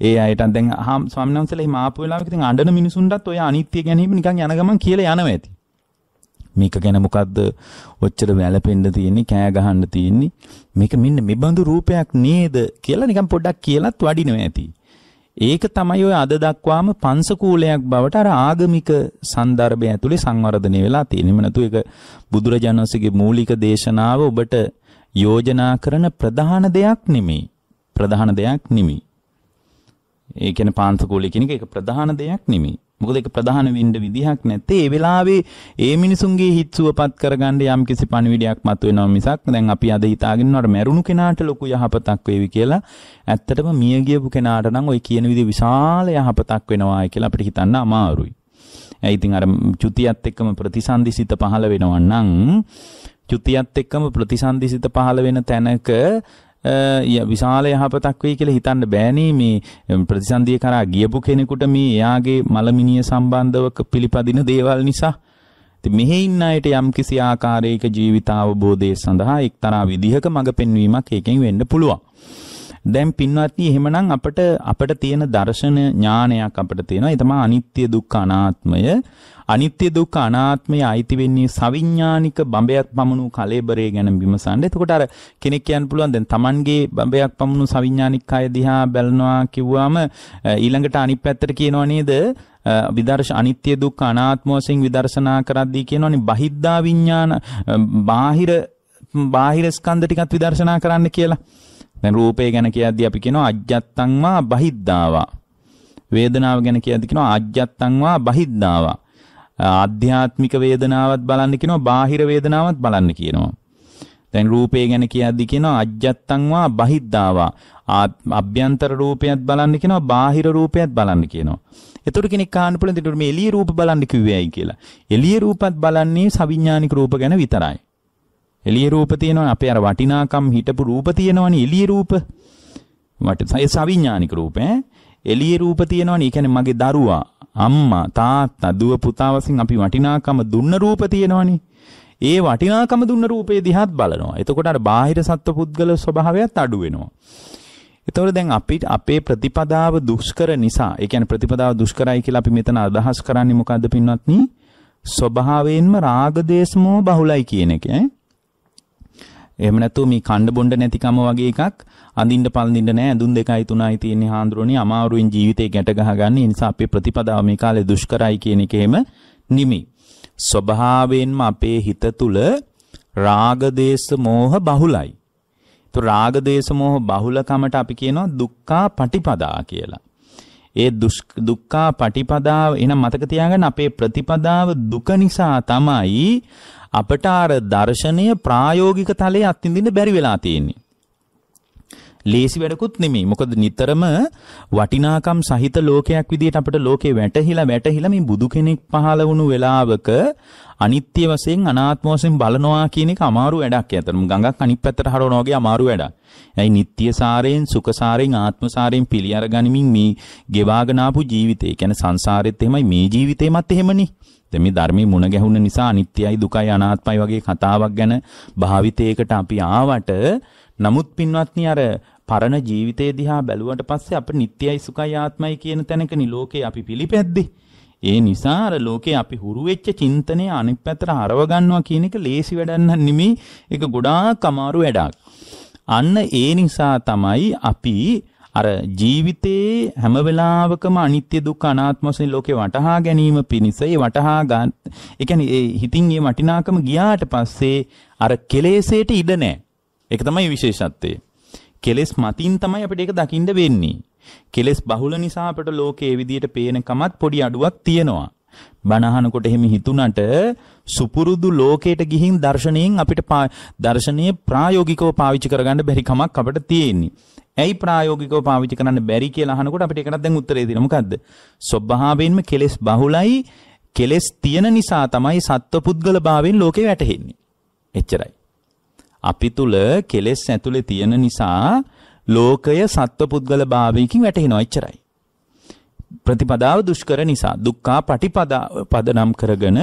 ඒ අයට දැන් හාම් ස්වාමීන් වහන්සේලා එහෙම ආපු වෙලාවක ඉතින් අඬන මිනිසුන්ටත් ඔය අනිත්‍ය ගැනීම නිකන් යන ගමන් කියලා යනවා ඇති. මේක ගැන මොකද්ද ඔච්චර වැළපෙන්න තියෙන්නේ කෑ ගහන්න තියෙන්නේ මේක මෙන්න මෙබඳු රූපයක් නේද කියලා නිකන් පොඩ්ඩක් කියලත් වඩිනවා ඇති. ඒක තමයි ඔය අද දක්වාම පංසකූලයක් බවට අර ආගමික සන්දර්භය ඇතුලේ සංවර්ධනය වෙලා තියෙන්නේ. නැතු ඒක බුදුරජාණන් වහන්සේගේ මූලික දේශනාව ඔබට යෝජනා කරන ප්‍රධාන දෙයක් නෙමෙයි. ප්‍රධාන දෙයක් නෙමෙයි. ඒ කියන්නේ පාන්සකූලය කියන එක ඒක ප්‍රධාන දෙයක් නෙමෙයි. මොකද ඒක ප්‍රධාන වෙන්න විදිහක් නැත්තේ ඒ වෙලාවේ ඒ මිනිසුන්ගේ හිත සුවපත් කරගන්න යම් කිසි පණිවිඩයක් මතුවෙනවා මිසක් දැන් අපි අද හිතාගෙන ඉන්නවට මැරුණු කෙනාට ලොකු යහපතක් වේවි කියලා ඇත්තටම මිය ගියපු කෙනාට නම් ওই කියන විදිහ විශාල යහපතක් වෙනවායි කියලා අපිට හිතන්න අමාරුයි. ඇයි ඉතින් අර චුතියත් එක්කම ප්‍රතිසන්දිසිත පහළ වෙනවා නම් චුතියත් එක්කම ප්‍රතිසන්දිසිත පහළ වෙන තැනක විශාල යහපතක් වෙයි කියලා හිතන්න බෑනේ මේ ප්‍රතිසන්දිය කරා ගියපු කෙනෙකුට මේ එයාගේ මලමිනිය සම්බන්ධවක පිළිපදින දේවල් නිසා මෙහි ඉන්න අයට යම්කිසි ආකාරයක ජීවිතාවබෝධය සඳහා එක්තරා විදිහක මඟ පෙන්වීමක් එකෙන් වෙන්න පුළුවන්. දැන් පින්වත්නි එහෙමනම් අපිට අපිට තියෙන දර්ශන ඥානයක් අපිට තියෙනවා. ඒ තමයි අනිත්‍ය දුක්ඛ අනාත්මය. අනිත්‍ය දුක්ඛ අනාත්මය අයිති වෙන්නේ සවිඥානික බඹයක් පමණු කලෙබරේ ගැන විමසන්න. එතකොට අර කෙනෙක් කියන්න පුළුවන් දැන් Tamanගේ බඹයක් පමණු සවිඥානික කය දිහා බලනවා කිව්වම ඊළඟට අනිත් පැත්තට කියනවා නේද? විදර්ශ අනිත්‍ය දුක්ඛ අනාත්ම වශයෙන් විදර්ශනා කරද්දී කියනවනේ බහිද්ධා විඥාන බාහිර බාහිර ස්කන්ධ ටිකත් විදර්ශනා කරන්න කියලා. දැන් රූපය ගැන කියද්දී අපි කියනවා අජ්ජත්තං වා බහිද්ධාවා. වේදනාව ගැන කියද්දී කියනවා අජ්ජත්තං වා බහිද්ධාවා. ආධ්‍යාත්මික වේදනාවත් බලන්න කියනවා බාහිර වේදනාවත් බලන්න කියනවා. දැන් රූපය ගැන කියද්දී කියනවා අජ්ජත්තං වා බහිද්ධාවා. අභ්‍යන්තර රූපයත් බලන්න කියනවා බාහිර රූපයත් බලන්න කියනවා. එතකොට කෙනෙක් කාන්න පුළුවන් දෙට මේ එළිය රූප බලන්න කිව්වේයි කියලා. එළිය රූපත් බලන්නේ සවිඥානික රූප ගැන විතරයි. එළිය රූප තියෙනවනේ අපේ අර වටිනාකම් හිටපු රූප තියෙනවනේ එළිය රූප වට ඒ සවිඥානික රූප ඈ එළිය රූප තියෙනවනේ ඒ කියන්නේ මගේ දරුවා අම්මා තාත්තා දුව පුතා වශයෙන් අපි වටිනාකම දුන්න රූප තියෙනවනේ ඒ වටිනාකම දුන්න රූපේ දිහාත් බලනවා. එතකොට අර බාහිර සත්ව පුද්ගල ස්වභාවයත් අඩු වෙනවා. එතකොට දැන් අපි අපේ ප්‍රතිපදාව දුෂ්කර නිසා, ඒ කියන්නේ ප්‍රතිපදාව දුෂ්කරයි කියලා අපි මෙතන අදහස් කරන්නේ මොකද්ද පින්වත්නි? ස්වභාවයෙන්ම රාග දේශමෝ බහුලයි කියන එක ඈ. එහෙම නැතුව මේ කණ්ඩ බොණ්ඩ නැතිකම වගේ එකක් අඳින්න පළඳින්න නෑ ඇඳුම් දෙකයි තුනයි තියෙන්නේ හාඳුරෝනේ අමාරුවෙන් ජීවිතේ ගැට ගහගන්න. ඒ නිසා අපේ ප්‍රතිපදාව මේ කාලේ දුෂ්කරයි කියන එක එහෙම නිමි. ස්වභාවයෙන්ම අපේ හිත තුල රාග දේශ මොහ බහුලයි. તો රාග දේශ මොහ බහුලකමට අපි කියනවා දුක්ඛා පටිපදා කියලා. ඒ දුක්ඛා පටිපදාව එන මතක තියාගන්න අපේ ප්‍රතිපදාව දුක නිසා තමයි අපට අර දර්ශනය ප්‍රායෝගික තලයේ අත්විඳින්න බැරි වෙලා තියෙන්නේ. ලේසි වැඩකුත් නෙමෙයි. මොකද නිතරම වටිනාකම් සහිත ලෝකයක් විදිහට අපිට ලෝකේ වැටහිලා වැටහිලා මේ බුදු කෙනෙක් පහළ වුණු වෙලාවක අනිත්‍ය වශයෙන් අනාත්ම වශයෙන් බලනවා කියන එක අමාරු වැඩක් ඇතරම. ගඟක් අනිත් පැත්තට හරවනවා වගේ අමාරු වැඩක්. ඇයි නිත්‍ය සාරයෙන්, සුඛ සාරයෙන්, ආත්ම සාරයෙන් පිළි අරගනිමින් මේ ගෙවාගෙන ආපු ජීවිතේ. කියන්නේ සංසාරෙත් එහෙමයි මේ ජීවිතේමත් එහෙමනේ. දැන් මේ ධර්මයේ මුණ ගැහුන නිසා අනිත්‍යයි දුකයි අනාත්මයි වගේ කතාවක් ගැන භාවිතයකට අපි ආවට නමුත් පින්වත්නි අර පරණ ජීවිතය දිහා බැලුවට පස්සේ අප නිට්ටයයි සුඛයි ආත්මයි කියන තැනකනි ලෝකේ අපි පිළිපැද්දේ. ඒ නිසා අර ලෝකේ අපි හුරු වෙච්ච චින්තනය අනිත් පැත්තට හරව ගන්නවා කියන එක ලේසි වැඩක් නෙමෙයි. ඒක ගොඩාක් අමාරු වැඩක්. අන්න ඒ නිසා තමයි අපි අර ජීවිතයේ හැම වෙලාවකම අනිත්‍ය දුක්ඛ අනාත්ම වශයෙන් ලෝකේ වටහා ගැනීම පිණිස ඒ වටහා ගන්න ඒ කියන්නේ ඒ හිතින් මේ වටිනාකම ගියාට පස්සේ අර කෙලෙසේට ඉඩ නැහැ. ඒක තමයි විශේෂත්වය. කෙලෙස් මතින් තමයි අපිට ඒක දකින්න වෙන්නේ. කෙලෙස් බහුල නිසා අපට ලෝකයේ විදියට පේනකමත් පොඩි අඩුවක් තියෙනවා. බණහනකොට එහෙම හිතුණට සුපුරුදු ලෝකයට ගිහින් දර්ශනයෙන් අපිට දර්ශනීය ප්‍රායෝගිකව පාවිච්චි කරගන්න බැරි කමක් අපිට තියෙන්නේ. ඇයි ප්‍රායෝගිකව පාවිච්චි කරන්න බැරි කියලා අහනකොට අපිට ඒකට දැන් උත්තරේ දෙනවා. මොකද්ද? ස්වභාවයෙන්ම කෙලෙස් බහුලයි. කෙලෙස් තියෙන නිසා තමයි සත්ව පුද්ගල භාවයෙන් ලෝකේ වැටෙන්නේ. එච්චරයි. අපි තුල කෙලෙස් ඇතුලේ තියෙන නිසා ලෝකය සත්ව පුද්ගල භාවයකින් වැටෙනවා. එච්චරයි. ප්‍රතිපදාව දුෂ්කර නිසා දුක්ඛා පටිපදා පදනම් කරගෙන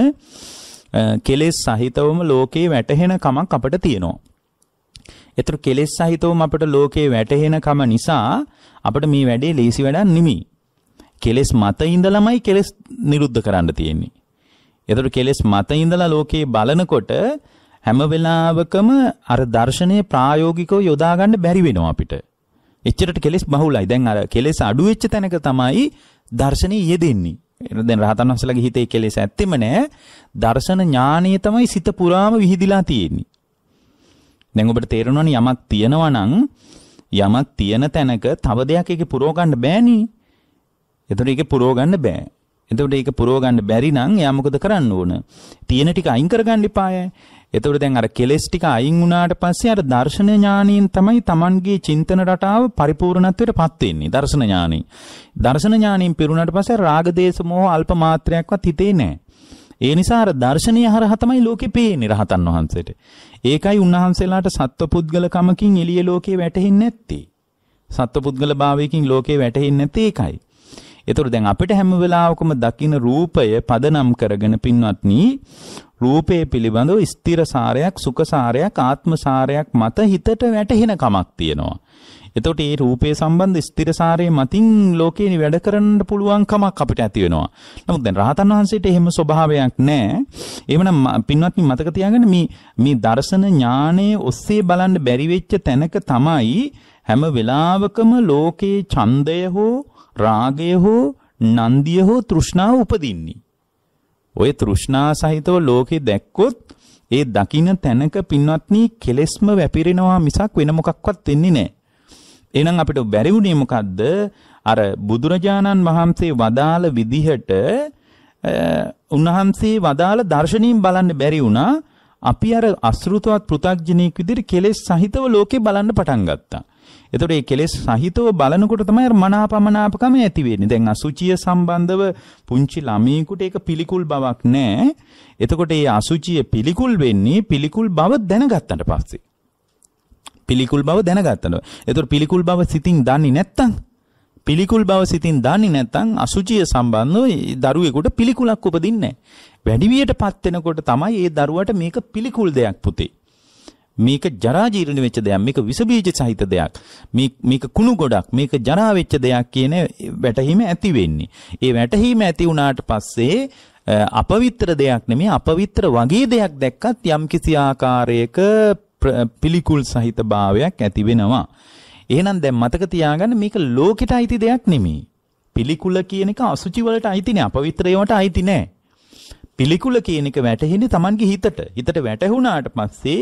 කෙලෙස් සහිතවම ලෝකේ වැටහෙන කමක් අපට තියෙනවා. ඒතර කෙලෙස් සහිතවම අපට ලෝකේ වැටහෙන කම නිසා අපිට මේ වැඩේ ලේසි වැඩක් නෙමෙයි. කෙලෙස් මත ඉඳලාමයි කෙලෙස් නිරුද්ධ කරන්න තියෙන්නේ. ඒතර කෙලෙස් මත ඉඳලා ලෝකේ බලනකොට හැම වෙලාවකම අර දර්ශනය ප්‍රායෝගිකව යොදා ගන්න බැරි වෙනවා අපිට. එච්චරට කෙලෙස් බහුලයි. දැන් අර කෙලෙස් අඩු වෙච්ච තැනක තමයි දර්ශනයේ යෙදෙන්නේ. දැන් රහතන් වහන්සේලාගේ හිතේ කෙලෙස ඇත්තෙම නෑ. දර්ශන ඥානය තමයි සිත පුරාම විහිදිලා තියෙන්නේ. දැන් ඔබට තේරෙනවනේ යමක් තියෙනවා නම් යමක් තියෙන තැනක තව දෙයක් ඒකේ පුරව ගන්න බෑනේ. එතකොට ඒකේ පුරව ගන්න බෑ. එතකොට ඒක පුරව ගන්න බැරි නම් එයා මොකද කරන්න ඕන? තියෙන ටික අයින් කරගන්න එපාය. එතකොට දැන් අර කෙලෙස් ටික අයින් වුණාට පස්සේ අර දර්ශන ඥානයෙන් තමයි Tamanගේ චින්තන රටාව පරිපූර්ණත්වයටපත් වෙන්නේ දර්ශන ඥානෙන්. දර්ශන ඥානෙන් පිරුණාට පස්සේ රාග දේශ මොහ අල්ප මාත්‍රයක්වත් හිතේ නැහැ. ඒ නිසා අර දර්ශනීය හරහා තමයි ලෝකෙ පේන්නේ රහතන් වහන්සේට. ඒකයි උන්වහන්සේලාට සත්වපුද්ගලකමකින් එළිය ලෝකේ වැටෙන්නේ නැත්තේ. සත්වපුද්ගල භාවයකින් ලෝකේ වැටෙන්නේ නැත්තේ ඒකයි. ඒතර දැන් අපිට හැම වෙලාවකම දකින්න රූපය පදනම් කරගෙන පින්වත්නි රූපයේ පිළිබඳව ස්ථිර සාරයක් සුඛ සාරයක් ආත්ම සාරයක් මත හිතට වැටහෙන කමක් තියෙනවා. එතකොට මේ රූපයේ සම්බන්ධ ස්ථිර සාරයේ මතින් ලෝකේනි වැඩ කරන්න පුළුවන් කමක් අපිට ඇති වෙනවා. නමුත් දැන් රහතන් වහන්සේට එහෙම ස්වභාවයක් නැහැ. එහෙමනම් පින්වත්නි මතක තියාගන්න මේ මේ දර්ශන ඥානයේ ඔස්සේ බලන්න බැරි වෙච්ච තැනක තමයි හැම වෙලාවකම ලෝකේ ඡන්දය හෝ රාගය හෝ නන්දිය හෝ තෘෂ්ණාව උපදින්නේ. ඔය තෘෂ්ණා සහිතව ලෝකේ දැක්කොත් ඒ දකින තැනක පින්වත්නි කෙලෙස්ම වැපිරෙනවා මිසක් වෙන මොකක්වත් වෙන්නේ නැහැ. එහෙනම් අපිට බැරි වුණේ මොකද්ද? අර බුදුරජාණන් වහන්සේ වදාළ විදිහට උන්වහන්සේ වදාළ දර්ශනීය බලන්න බැරි වුණා. අපි අර අසෘතවත් පෘ탁ජනෙක් විදිහට කෙලෙස් සහිතව ලෝකේ බලන්න පටන් ගත්තා. එතකොට මේ කෙලෙස් සහිතව බලනකොට තමයි මනාපමනාපකම ඇති වෙන්නේ. දැන් අසුචිය සම්බන්ධව පුංචි ළමයෙකුට ඒක පිළිකුල් බවක් නැහැ. එතකොට මේ අසුචිය පිළිකුල් වෙන්නේ පිළිකුල් බව දැනගත්තට පස්සේ. පිළිකුල් බව දැනගත්තට. එතකොට පිළිකුල් බව සිතින් දන්නේ නැත්තම් පිළිකුල් බව සිතින් දන්නේ නැත්නම් අසුචිය සම්බන්ධව දරුවෙකුට පිළිකුලක් උපදින්නේ නැහැ. වැඩිවියටපත් වෙනකොට තමයි ඒ දරුවට මේක පිළිකුල් දෙයක් පුතේ. මේක ජරා ජීර්ණ වෙච්ච දෙයක් මේක විස බීජ සහිත දෙයක් මේ මේක කුණු ගොඩක් මේක ජරා වෙච්ච දෙයක් කියන වැටහීම ඇති වෙන්නේ ඒ වැටහීම ඇති වුණාට පස්සේ අපවිත්‍ර දෙයක් නෙමෙයි අපවිත්‍ර වගේ දෙයක් දැක්කත් යම් කිසි ආකාරයක පිළිකුල් සහිත භාවයක් ඇති වෙනවා එහෙනම් දැන් මතක තියාගන්න මේක ලෝකෙට අයිති දෙයක් නෙමෙයි පිළිකුල කියන එක අසුචි වලට අයිති නෑ අපවිත්‍රයට අයිති නෑ පිළිකුල කියන එක වැටහෙන්නේ Tamanගේ හිතට. හිතට වැටහුණාට පස්සේ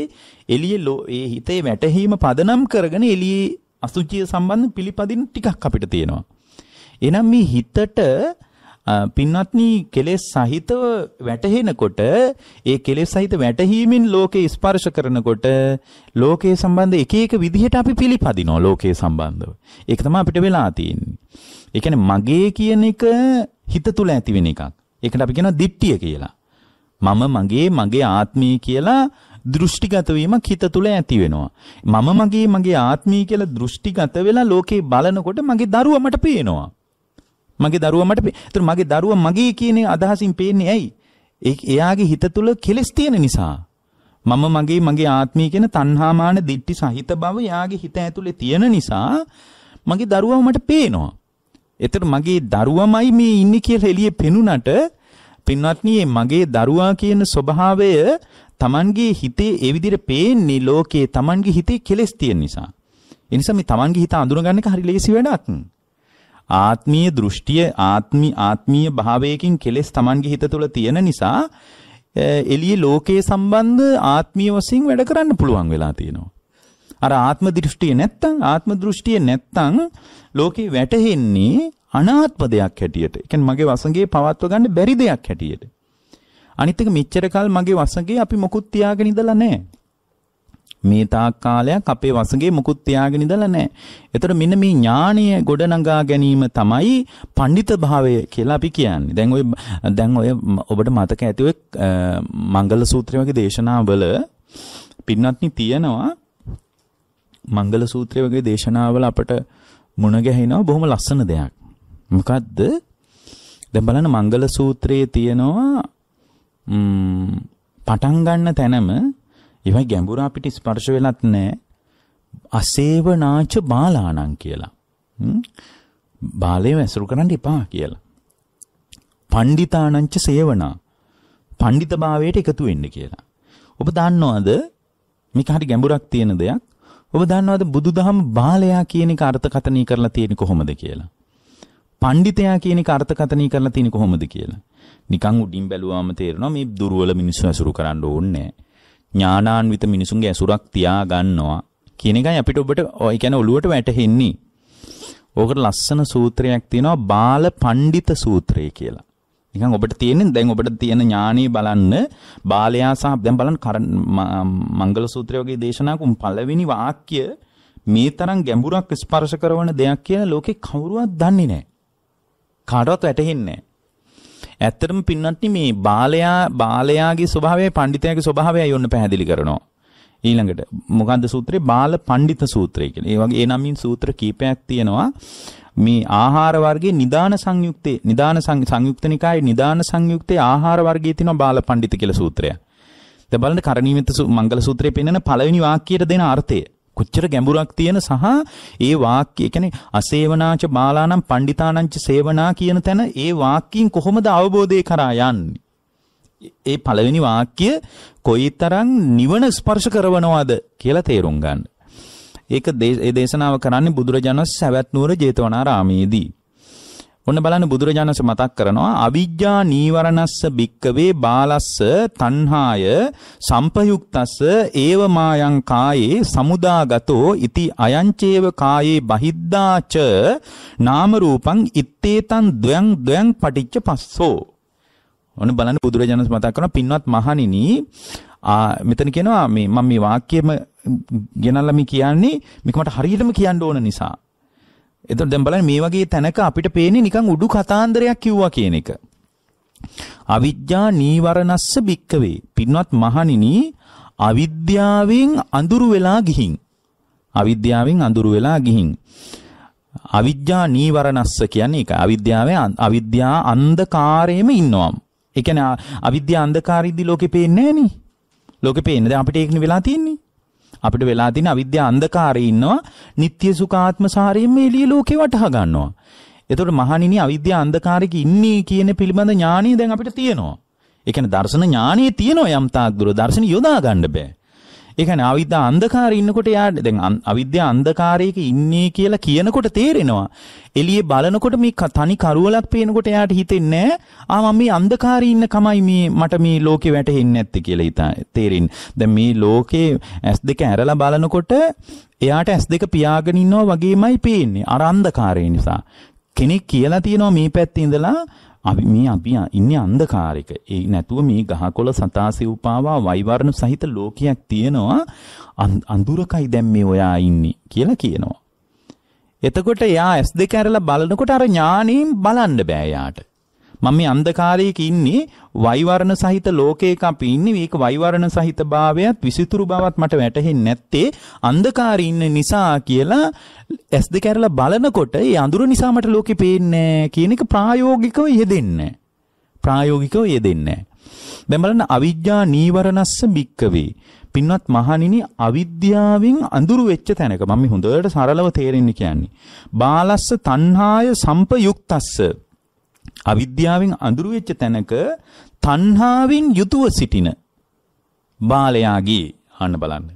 එළියේ ඒ හිතේ වැටහීම පදනම් කරගෙන එළියේ අසුචිය සම්බන්ධ පිළිපදින් ටිකක් අපිට තියෙනවා. එහෙනම් මේ හිතට පින්වත්නි කෙලෙස් සහිතව වැටහෙනකොට ඒ කෙලෙස් සහිත වැටහීමෙන් ලෝකේ ස්පර්ශ කරනකොට ලෝකයේ සම්බන්ධ එක එක විදිහට අපි පිළිපදිනවා ලෝකයේ සම්බන්ධව. ඒක තමයි අපිට වෙලා තියෙන්නේ. ඒ කියන්නේ මගේ කියන එක හිත තුල ඇතිවෙන එකක්. ඒකට අපි කියනවා දිට්ඨිය කියලා. මම මගේ මගේ ආත්මය කියලා දෘෂ්ටිගත වීමක් හිත තුල ඇති වෙනවා. මම මගේ මගේ ආත්මය කියලා දෘෂ්ටිගත වෙලා ලෝකේ බලනකොට මගේ දරුවා මට පේනවා. මගේ දරුවා මට ඒතර මගේ දරුවා මගේ කියන අදහසින් පේන්නේ ඇයි? ඒ එයාගේ හිත තුල කෙලස් තියෙන නිසා. මම මගේ මගේ ආත්මය කියන තණ්හාමාන දිට්ටි සහිත බව එයාගේ හිත ඇතුලේ තියෙන නිසා මගේ දරුවා මට පේනවා. එතකොට මගේ දරුවමයි මේ ඉන්නේ කියලා එළියේ පෙනුනට පින්වත්නි මගේ දරුවා කියන ස්වභාවය Tamanගේ හිතේ ඒ විදිහට පේන්නේ ලෝකේ Tamanගේ හිතේ කෙලෙස් තියෙන නිසා. ඒ නිසා මේ Tamanගේ හිත අඳුරගන්න එක හරි ලේසි වැඩක්. ආත්මීය දෘෂ්ටිය ආත්මි ආත්මීය භාවයකින් කෙලෙස් Tamanගේ හිත තුළ තියෙන නිසා එළියේ ලෝකයේ සම්බන්ධ ආත්මීය වශයෙන් වැඩ කරන්න පුළුවන් වෙලා තියෙනවා. අර ආත්ම දෘෂ්ටිය නැත්තම් ආත්ම දෘෂ්ටිය නැත්තම් ලෝකේ වැටෙන්නේ අනාත්ම දෙයක් හැටියට. ඒ කියන්නේ මගේ වසඟේ පවත්ව ගන්න බැරි දෙයක් හැටියට. අනිත් එක මෙච්චර කල් මගේ වසඟේ අපි මොකුත් තියාගෙන ඉඳලා නැහැ. මේ තාක් කාලයක් අපේ වසඟේ මුකුත් තියාගෙන ඉඳලා නැහැ. ඒතර මෙන්න මේ ඥාණය ගොඩනගා ගැනීම තමයි පඬිත භාවය කියලා අපි කියන්නේ. දැන් ඔය දැන් ඔය ඔබට මතක ඇති ඔය මංගල සූත්‍රයේ වගේ දේශනාවල පින්වත්නි තියෙනවා මංගල සූත්‍රය වගේ දේශනාවල අපට මුණ ගැහිනවා බොහොම ලස්සන දෙයක්. මොකද්ද? දැන් බලන්න මංගල සූත්‍රයේ තියෙනවා පටන් ගන්න තැනම ඒවයි ගැඹුරු අපිට ස්පර්ශ වෙලත් නැහැ. අසේවනාච බාලාණං කියලා. බාලය වැසුරු කරන්න එපා කියලා. පණ්ඩිතාණංච සේවනා. පණ්ඩිතභාවයට එකතු වෙන්න කියලා. ඔබ දන්නවද මේක හරි ගැඹුරක් තියෙන දෙයක්. ඔබ දන්නවද බුදුදහම බාලයා කියන එක අර්ථකථනය කරලා තියෙන්නේ කොහොමද කියලා? පඬිතයා කියන එක අර්ථකථනය කරලා තියෙන්නේ කොහොමද කියලා? නිකන් උඩින් බැලුවාම තේරෙනවා මේ දුර්වල මිනිස්සු ඇසුරු කරන්න ඕනේ ඥානාන්විත මිනිසුන්ගේ ඇසුරක් තියා ගන්නවා කියන එකයි අපිට ඔබට ඒ කියන්නේ ඔළුවට වැටෙන්නේ. ඕකට ලස්සන සූත්‍රයක් තියෙනවා බාල පඬිත සූත්‍රය කියලා. නිකන් ඔබට තියෙන්නේ දැන් ඔබට තියෙන ඥානෙ බලන්න බාලයා සහ දැන් බලන්න මංගල සූත්‍රය වගේ දේශනාවක පළවෙනි වාක්‍ය මේ තරම් ගැඹුරක් ස්පර්ශ කරන දෙයක් කියලා ලෝකේ කවුරුවත් දන්නේ නැහැ. කාටවත් වැටහෙන්නේ නැහැ. ඇත්තටම පින්නත්නි මේ බාලයා බාලයාගේ ස්වභාවයයි පඬිතයාගේ ස්වභාවයයි යොන්න පැහැදිලි කරනවා. ඊළඟට මොකන්ද සූත්‍රේ බාල පඬිත සූත්‍රය කියලා. ඒ වගේ ඒ නමින් සූත්‍ර කීපයක් තියෙනවා. මේ ආහාර වර්ගයේ නිදාන සංයුක්තේ නිදාන සංයුක්ත නිකායේ නිදාන සංයුක්තේ ආහාර වර්ගයේ තියෙන බාලපඬිත කියලා සූත්‍රය. දැන් බලන්න කරණීයමිත මංගල සූත්‍රයේ පෙන්වන පළවෙනි වාක්‍යයට දෙන අර්ථය. කොච්චර ගැඹුරක් තියෙන සහ ඒ වාක්‍ය කියන්නේ අසේවනාච බාලානම් පණ්ඩිතානංච සේවනා කියන තැන ඒ වාක්‍යයෙන් කොහොමද අවබෝධය කරා යන්නේ? ඒ පළවෙනි වාක්‍ය කොයිතරම් නිවන ස්පර්ශ කරනවද කියලා තේරුම් ගන්න. ඒක ඒ දේශනාව කරන්නේ බුදුරජාණන් සවැත් නුවර ජේතවනාරාමේදී. ඔන්න බලන්න බුදුරජාණන්ස මතක් කරනවා අවිජ්ජා නීවරණස්ස භික්කවේ බාලස්ස තණ්හාය සම්පයුක්තස්ස ඒව මායං කායේ සමුදාගතෝ ඉති අයංචේව කායේ බහිද්දාච නාම රූපං ඉත්තේතං ද්වයන් ද්වයන් පටිච්ච පස්සෝ ඔන්න බලන්න බුදුරජාණන්ස මතක් කරනවා පින්වත් මහණෙනි මෙතන කියනවා මේ මම මේ වාක්‍යෙම ගෙනල්ලා මේ කියන්නේ මේක මට හරියටම කියන්න ඕන නිසා. එතකොට දැන් බලන්න මේ වගේ තැනක අපිට පේන්නේ නිකන් උඩු කතාන්දරයක් කිව්වා කියන එක. අවිද්‍යා නීවරණස්ස භික්කවේ. පින්වත් මහණෙනි අවිද්‍යාවෙන් අඳුරු වෙලා ගිහින්. අවිද්‍යාවෙන් අඳුරු වෙලා ගිහින්. අවිද්‍යා නීවරණස්ස කියන්නේ ඒක. අවිද්‍යාවේ අවිද්‍යා අන්ධකාරයේම ඉන්නවම්. ඒ කියන්නේ අවිද්‍යා අන්ධකාරීදී ලෝකේ පේන්නේ නැහෙනි. ලෝකේ පේන්නේ. දැන් අපිට ඒකනේ වෙලා තියෙන්නේ. අපිට වෙලා තියෙන අවිද්‍යා අන්ධකාරයේ ඉන්නවා නিত্য සුඛාත්ම සාරයෙන් මේ එළිය ලෝකේ වටහා ගන්නවා. එතකොට මහණෙනි අවිද්‍යා අන්ධකාරයක ඉන්නේ කියන පිළිබඳ ඥාණය දැන් අපිට තියෙනවා. ඒ කියන්නේ දර්ශන ඥාණය තියෙනවා යම් තාක් දුර දර්ශන යොදා ගන්න බෑ. ඒකන අවිද්‍යා අන්ධකාරය ඉන්නකොට යා දැන් අවිද්‍යා අන්ධකාරයක ඉන්නේ කියලා කියනකොට තේරෙනවා. එළියේ බලනකොට මේ තනි කරුවලක් පේනකොට යාට හිතෙන්නේ ආ මම මේ අන්ධකාරයේ ඉන්න කමයි මේ මට මේ ලෝකේ වැටහෙන්නේ නැත්තේ කියලා හිතා තේරෙන්නේ. දැන් මේ ලෝකේ S2 ඇරලා බලනකොට එයාට S2 පියාගෙන ඉන්නවා වගේමයි පේන්නේ අර අන්ධකාරය නිසා. කෙනෙක් කියලා තියෙනවා මේ පැත්තේ ඉඳලා අපි මේ අපි ඉන්නේ අන්ධකාරයක. ඒ නැතුව මේ ගහකොළ සතාසිව්පාවා වෛවර්ණ සහිත ලෝකයක් තියෙනවා. අඳුරකයි දැන් මේ ඔයා ඉන්නේ කියලා කියනවා. එතකොට එයා S2 ඇරලා බලනකොට අර ඥාණයෙන් බලන්න බෑ එයාට. මම මේ අන්ධකාරයක ඉන්නේ වයිවර්ණ සහිත ලෝකයක අපි ඉන්නේ මේක වයිවර්ණ සහිත භාවයත් විසිතුරු බවත් මට වැටහෙන්නේ නැත්තේ අන්ධකාරී ඉන්න නිසා කියලා ඇස් දෙක ඇරලා බලනකොට ඒ අඳුර නිසා මට ලෝකේ පේන්නේ කියන එක ප්‍රායෝගිකව යෙදෙන්නේ ප්‍රායෝගිකව යෙදෙන්නේ දැන් බලන්න අවිජ්ජා නීවරණස්ස බික්කවේ පින්වත් මහණෙනි අවිද්‍යාවෙන් අඳුරු වෙච්ච තැනක මම හොඳට සරලව තේරෙන්න කියන්නේ බාලස්ස තණ්හාය සම්පයුක්තස්ස අවිද්‍යාවෙන් අඳුරු වෙච්ච තැනක තණ්හාවෙන් යුතුව සිටින බාලයාගේ අහන්න බලන්න.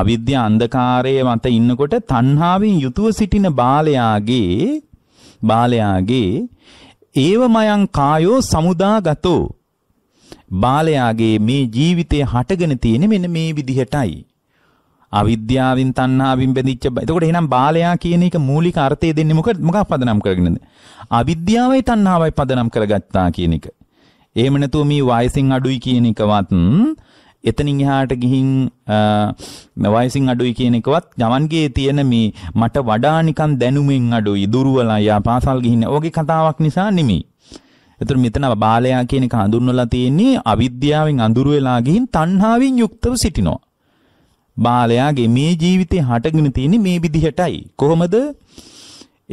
අවිද්‍යා අන්ධකාරයේ මත ඉන්නකොට තණ්හාවෙන් යුතුව සිටින බාලයාගේ බාලයාගේ ඒවමයන් කායෝ සමුදාගතෝ බාලයාගේ මේ ජීවිතේ හටගෙන තියෙන මෙන්න මේ විදිහටයි. අවිද්‍යාවෙන් තණ්හාවෙන් බැඳිච්ච බය. එතකොට එහෙනම් බාලයා කියන එක මූලික අර්ථය දෙන්නේ මොකක් මොකක් පදනම් කරගෙනද? අවිද්‍යාවයි තණ්හාවයි පදනම් කරගත්තා කියන එක. එහෙම නැතුව මේ වයසින් අඩුයි කියන එකවත් එතනින් එහාට ගිහින් වයසින් අඩුයි කියන එකවත් Tamanගේ තියෙන මේ මට වඩා නිකන් දැනුමින් අඩුයි දුර්වලයි ආපාසල් ගිහින් ඕගේ කතාවක් නිසා නෙමෙයි. එතකොට මෙතන බාලයා කියන එක හඳුන්වලා තියෙන්නේ අවිද්‍යාවෙන් අඳුර වෙලා ගිහින් තණ්හාවෙන් යුක්තව සිටිනවා. බාලයාගේ මේ ජීවිතේ හටගෙන තියෙන්නේ මේ විදිහටයි. කොහොමද?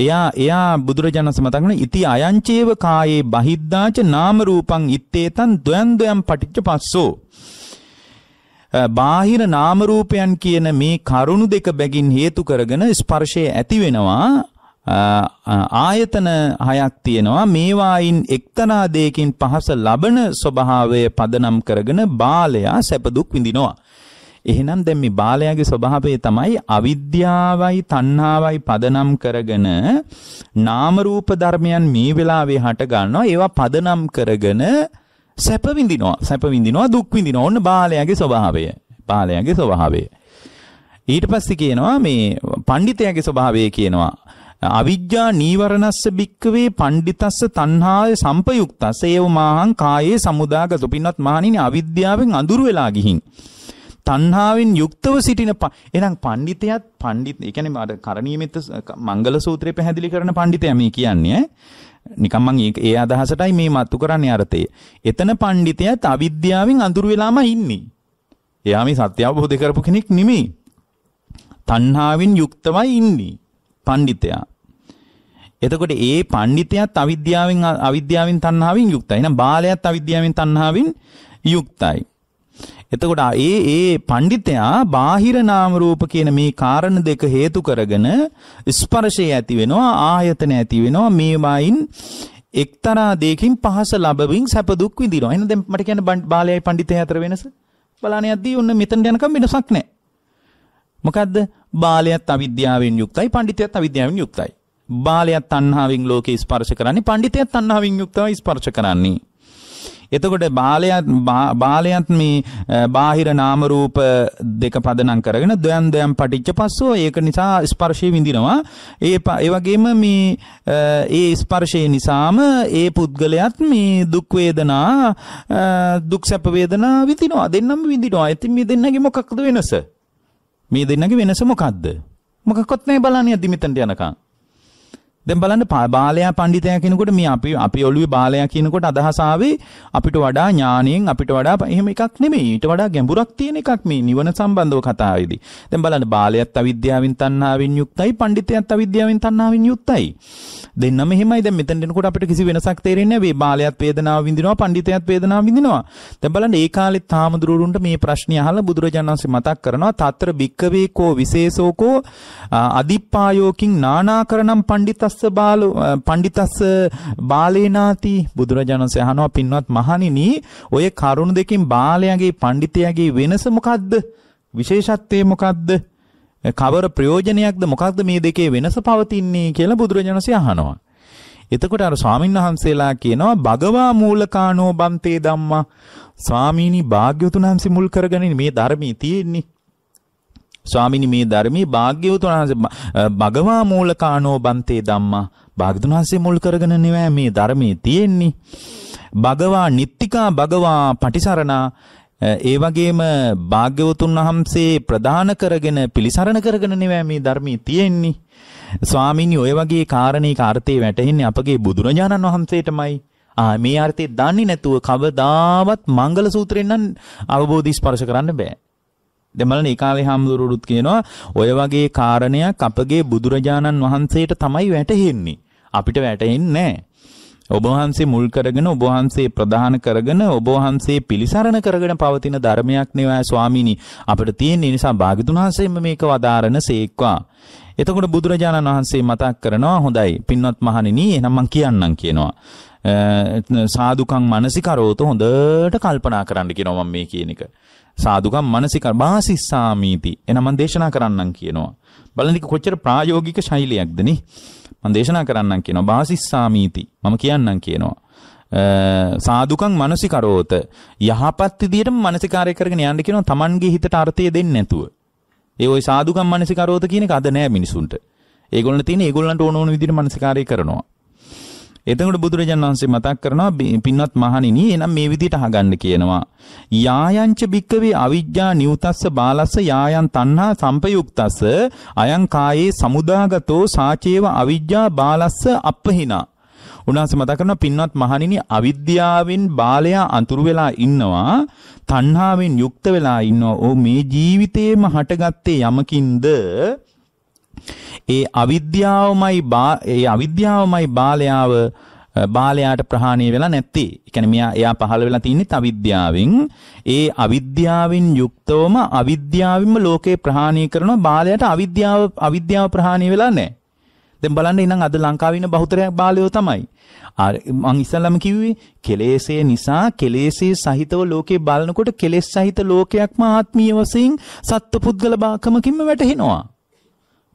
එයා එයා බුදුරජාණන් සමතගෙන ඉති අයංචේව කායේ බහිද්දාච නාම රූපං ඉත්තේතං ද්වයන් ද්වයන් පටිච්ච පස්සෝ. බාහිර නාම රූපයන් කියන මේ කරුණු දෙක බැගින් හේතු කරගෙන ස්පර්ශය ඇති වෙනවා ආයතන හයක් තියෙනවා මේවායින් එක්තරා දෙයකින් පහස ලබන ස්වභාවය පදනම් කරගෙන බාලයා සැප දුක් විඳිනවා එහෙනම් දැන් මේ බාලයාගේ ස්වභාවය තමයි අවිද්‍යාවයි තණ්හාවයි පදනම් කරගෙන නාම රූප ධර්මයන් මේ වෙලාවේ හට ගන්නවා ඒවා පදනම් කරගෙන සැප විඳිනවා සැප විඳිනවා දුක් විඳිනවා ඕන්න බාලයාගේ ස්වභාවය බාලයාගේ ස්වභාවය ඊට පස්සේ කියනවා මේ පඬිතයාගේ ස්වභාවය කියනවා අවිජ්ජා නීවරණස්ස භික්කවේ පණ්ඩිතස්ස තණ්හාය සම්පයුක්තස්ස ඒව මාහං කායේ සමුදාගත පින්වත් මහණෙනි අවිද්‍යාවෙන් අඳුර වෙලා ගිහින් තණ්හාවෙන් යුක්තව සිටින එහෙනම් පඬිතයත් පඬිත් ඒ කියන්නේ අර කරණීයමෙත් මංගල සූත්‍රය පැහැදිලි කරන පඬිතයා මේ කියන්නේ නිකම් මම ඒ අදහසටයි මේ මතු කරන්නේ අර්ථය. එතන පඬිතයත් අවිද්‍යාවෙන් අඳුර වෙලාම ඉන්නේ. එයා මේ සත්‍ය අවබෝධ කරපු කෙනෙක් නෙමෙයි. තණ්හාවෙන් යුක්තවයි ඉන්නේ පඬිතයා. එතකොට ඒ පඬිතයත් අවිද්‍යාවෙන් අවිද්‍යාවෙන් තණ්හාවෙන් යුක්තයි. එහෙනම් බාලයත් අවිද්‍යාවෙන් තණ්හාවෙන් යුක්තයි. එතකොට ඒ ඒ පඬිතයා බාහිර නාම රූප කියන මේ කාරණ දෙක හේතු කරගෙන ස්පර්ශය ඇති වෙනවා ආයතන ඇති වෙනවා මේවායින් එක්තරා දෙයකින් පහස ලැබමින් සැප දුක් විඳිනවා. එහෙනම් දැන් මට කියන්න බාලයයි පඬිතයයි අතර වෙනස බලන්න යද්දී ඔන්න මෙතනට යනකම් වෙනසක් නැහැ. මොකද්ද? බාලයත් අවිද්‍යාවෙන් යුක්තයි, පඬිතයත් අවිද්‍යාවෙන් යුක්තයි. බාලයත් තණ්හාවෙන් ලෝකේ ස්පර්ශ කරන්නේ, පඬිතයත් තණ්හාවෙන් යුක්තව ස්පර්ශ කරන්නේ. එතකොට බාලයත් බාලයත් මේ බාහිර නාම රූප දෙක පදනම් කරගෙන දයන් දයන් පටිච්ච පස්සෝ ඒක නිසා ස්පර්ශය විඳිනවා. ඒ ඒ වගේම මේ ඒ ස්පර්ශය නිසාම ඒ පුද්ගලයාත් මේ දුක් වේදනා දුක් සැප වේදනා විඳිනවා. දෙන්නම විඳිනවා. ඉතින් මේ දෙන්නගේ මොකක්ද වෙනස? මේ දෙන්නගේ වෙනස මොකක්ද? මොකක්වත් නැහැ බලන්නේ අදිමිතන්ට යනකම්. දැන් බලන්න බාලයා පඬිතයා කෙනෙකුට මේ අපි අපි ඔළුවේ බාලයා කියනකොට අදහස අපිට වඩා ඥාණයෙන් අපිට වඩා එහෙම එකක් නෙමෙයි. ඊට වඩා ගැඹුරක් තියෙන එකක් මේ නිවන සම්බන්ධව කතාවේදී. දැන් බලන්න බාලයාත් අවිද්‍යාවෙන් තණ්හාවෙන් යුක්තයි, පඬිතයාත් අවිද්‍යාවෙන් තණ්හාවෙන් යුක්තයි. දෙන්නම එහෙමයි. දැන් මෙතෙන්ට එනකොට අපිට කිසි වෙනසක් තේරෙන්නේ නැහැ. මේ බාලයාත් වේදනාව විඳිනවා, පඬිතයාත් වේදනාව විඳිනවා. දැන් බලන්න ඒ කාලෙත් තාමදුරුවරුන්ට මේ ප්‍රශ්නේ අහලා බුදුරජාණන් වහන්සේ මතක් කරනවා తත්‍ර භික්කවේ කෝ විශේෂෝකෝ අදිප්පායෝකින් නානාකරණම් පඬිතස් පණ්ඩිතස්ස බාලු පණ්ඩිතස්ස බාලේනාති බුදුරජාණන් වහන්සේ අහනවා පින්වත් මහණෙනි ඔය කරුණ දෙකෙන් බාලයාගේ පණ්ඩිතයාගේ වෙනස මොකද්ද? විශේෂත්වය මොකද්ද? කවර ප්‍රයෝජනයක්ද මොකක්ද මේ දෙකේ වෙනස පවතින්නේ කියලා බුදුරජාණන් වහන්සේ අහනවා. එතකොට අර ස්වාමීන් වහන්සේලා කියනවා භගවා මූලකානෝ බන්තේ ධම්මා ස්වාමීනි භාග්‍යවතුන් වහන්සේ මුල් කරගෙන මේ ධර්මයේ තියෙන්නේ ස්වාමිනි මේ ධර්මයේ භාග්‍යවතුන් වහන්සේ භගවා මූලකානෝ බන්තේ ධම්මා භාග්‍යවතුන් වහන්සේ මුල් කරගෙන නෙවෙයි මේ ධර්මයේ තියෙන්නේ භගවා නිත්තිකා භගවා පටිසරණා ඒ වගේම භාග්‍යවතුන් වහන්සේ ප්‍රදාන කරගෙන පිළිසරණ කරගෙන නෙවෙයි මේ ධර්මයේ තියෙන්නේ ස්වාමිනී ඔය වගේ කාරණේක අර්ථය වැටහෙන්නේ අපගේ බුදුරජාණන් වහන්සේටමයි ආ මේ අර්ථය දන්නේ නැතුව කවදාවත් මංගල සූත්‍රයෙන් නම් අවබෝධය ස්පර්ශ කරන්න බෑ දැන් බලන්න ඒ කාලේ හාමුදුරුවරුත් කියනවා ඔය වගේ කාරණයක් අපගේ බුදුරජාණන් වහන්සේට තමයි වැටහෙන්නේ. අපිට වැටහෙන්නේ නැහැ. ඔබ වහන්සේ මුල් කරගෙන ඔබ වහන්සේ ප්‍රධාන කරගෙන ඔබ වහන්සේ පිළිසරණ කරගෙන පවතින ධර්මයක් නෙවෙයි ස්වාමීනි අපිට තියෙන නිසා භාග්‍යතුන් වහන්සේම මේක වදාරන සේක්වා එතකොට බුදුරජාණන් වහන්සේ මතක් කරනවා හොඳයි පින්වත් මහණෙනි එහෙනම් මම කියන්නම් කියනවා සාදුකම් මානසිකරෝත හොඳට කල්පනා කරන්න කියනවා මම මේ කියන එක සාදුකම් මානසික බාසිස්සාමීති එන මම දේශනා කරන්නම් කියනවා බලන්නක කොච්චර ප්‍රායෝගික ශෛලියක්ද නේ මම දේශනා කරන්නම් කියනවා බාසිස්සාමීති මම කියන්නම් කියනවා සාදුකම් මානසිකරෝත යහපත් විදියට මානසිකාරය කරගෙන යන්න කියනවා Tamanගේ හිතට අර්ථය දෙන්නේ නැතුව ඒ ওই සාදුකම් මානසිකරෝත කියන එක අද නෑ මිනිසුන්ට ඒගොල්ලන් තියෙන ඒගොල්ලන්ට ඕන ඕන විදියට මානසිකාරය කරනවා එතකොට බුදුරජාණන් වහන්සේ මතක් කරනවා පින්වත් මහණෙනි එනම් මේ විදිහට අහගන්න කියනවා. යායන්ච බික්කවේ අවිජ්ජා නියුතස්ස බාලස්ස යායන් තණ්හා සම්පයුක්තස්ස අයං කායේ සමුදාගතෝ සාචේව අවිජ්ජා බාලස්ස අපහිනා. උන්වහන්සේ මතක් කරනවා පින්වත් මහණෙනි අවිද්‍යාවෙන් බාලයා අතුරු වෙලා ඉන්නවා තණ්හාවෙන් යුක්ත වෙලා ඉන්නවා. ඕ මේ ජීවිතේම හටගත්තේ යමකින්ද ඒ අවිද්‍යාවමයි ඒ අවිද්‍යාවමයි බාලයාව බාලයාට ප්‍රහාණය වෙලා නැත්තේ. ඒ කියන්නේ මෙයා එයා පහළ වෙලා තින්නේ අවිද්‍යාවෙන්. ඒ අවිද්‍යාවෙන් යුක්තවම අවිද්‍යාවෙන්ම ලෝකේ ප්‍රහාණය කරනවා බාලයාට අවිද්‍යාව අවිද්‍යාව ප්‍රහාණය වෙලා නැහැ. දැන් බලන්න ඉතින් අද ලංකාවේ ඉන්න බහුතරයක් බාලයෝ තමයි. අර මං ඉස්සල්ලාම කිව්වේ කෙලෙසේ නිසා කෙලෙසේ සහිතව ලෝකේ බලනකොට කෙලෙස් සහිත ලෝකයක්ම ආත්මීය වශයෙන් සත්පුද්ගල බාකමකින්ම වැටහෙනවා.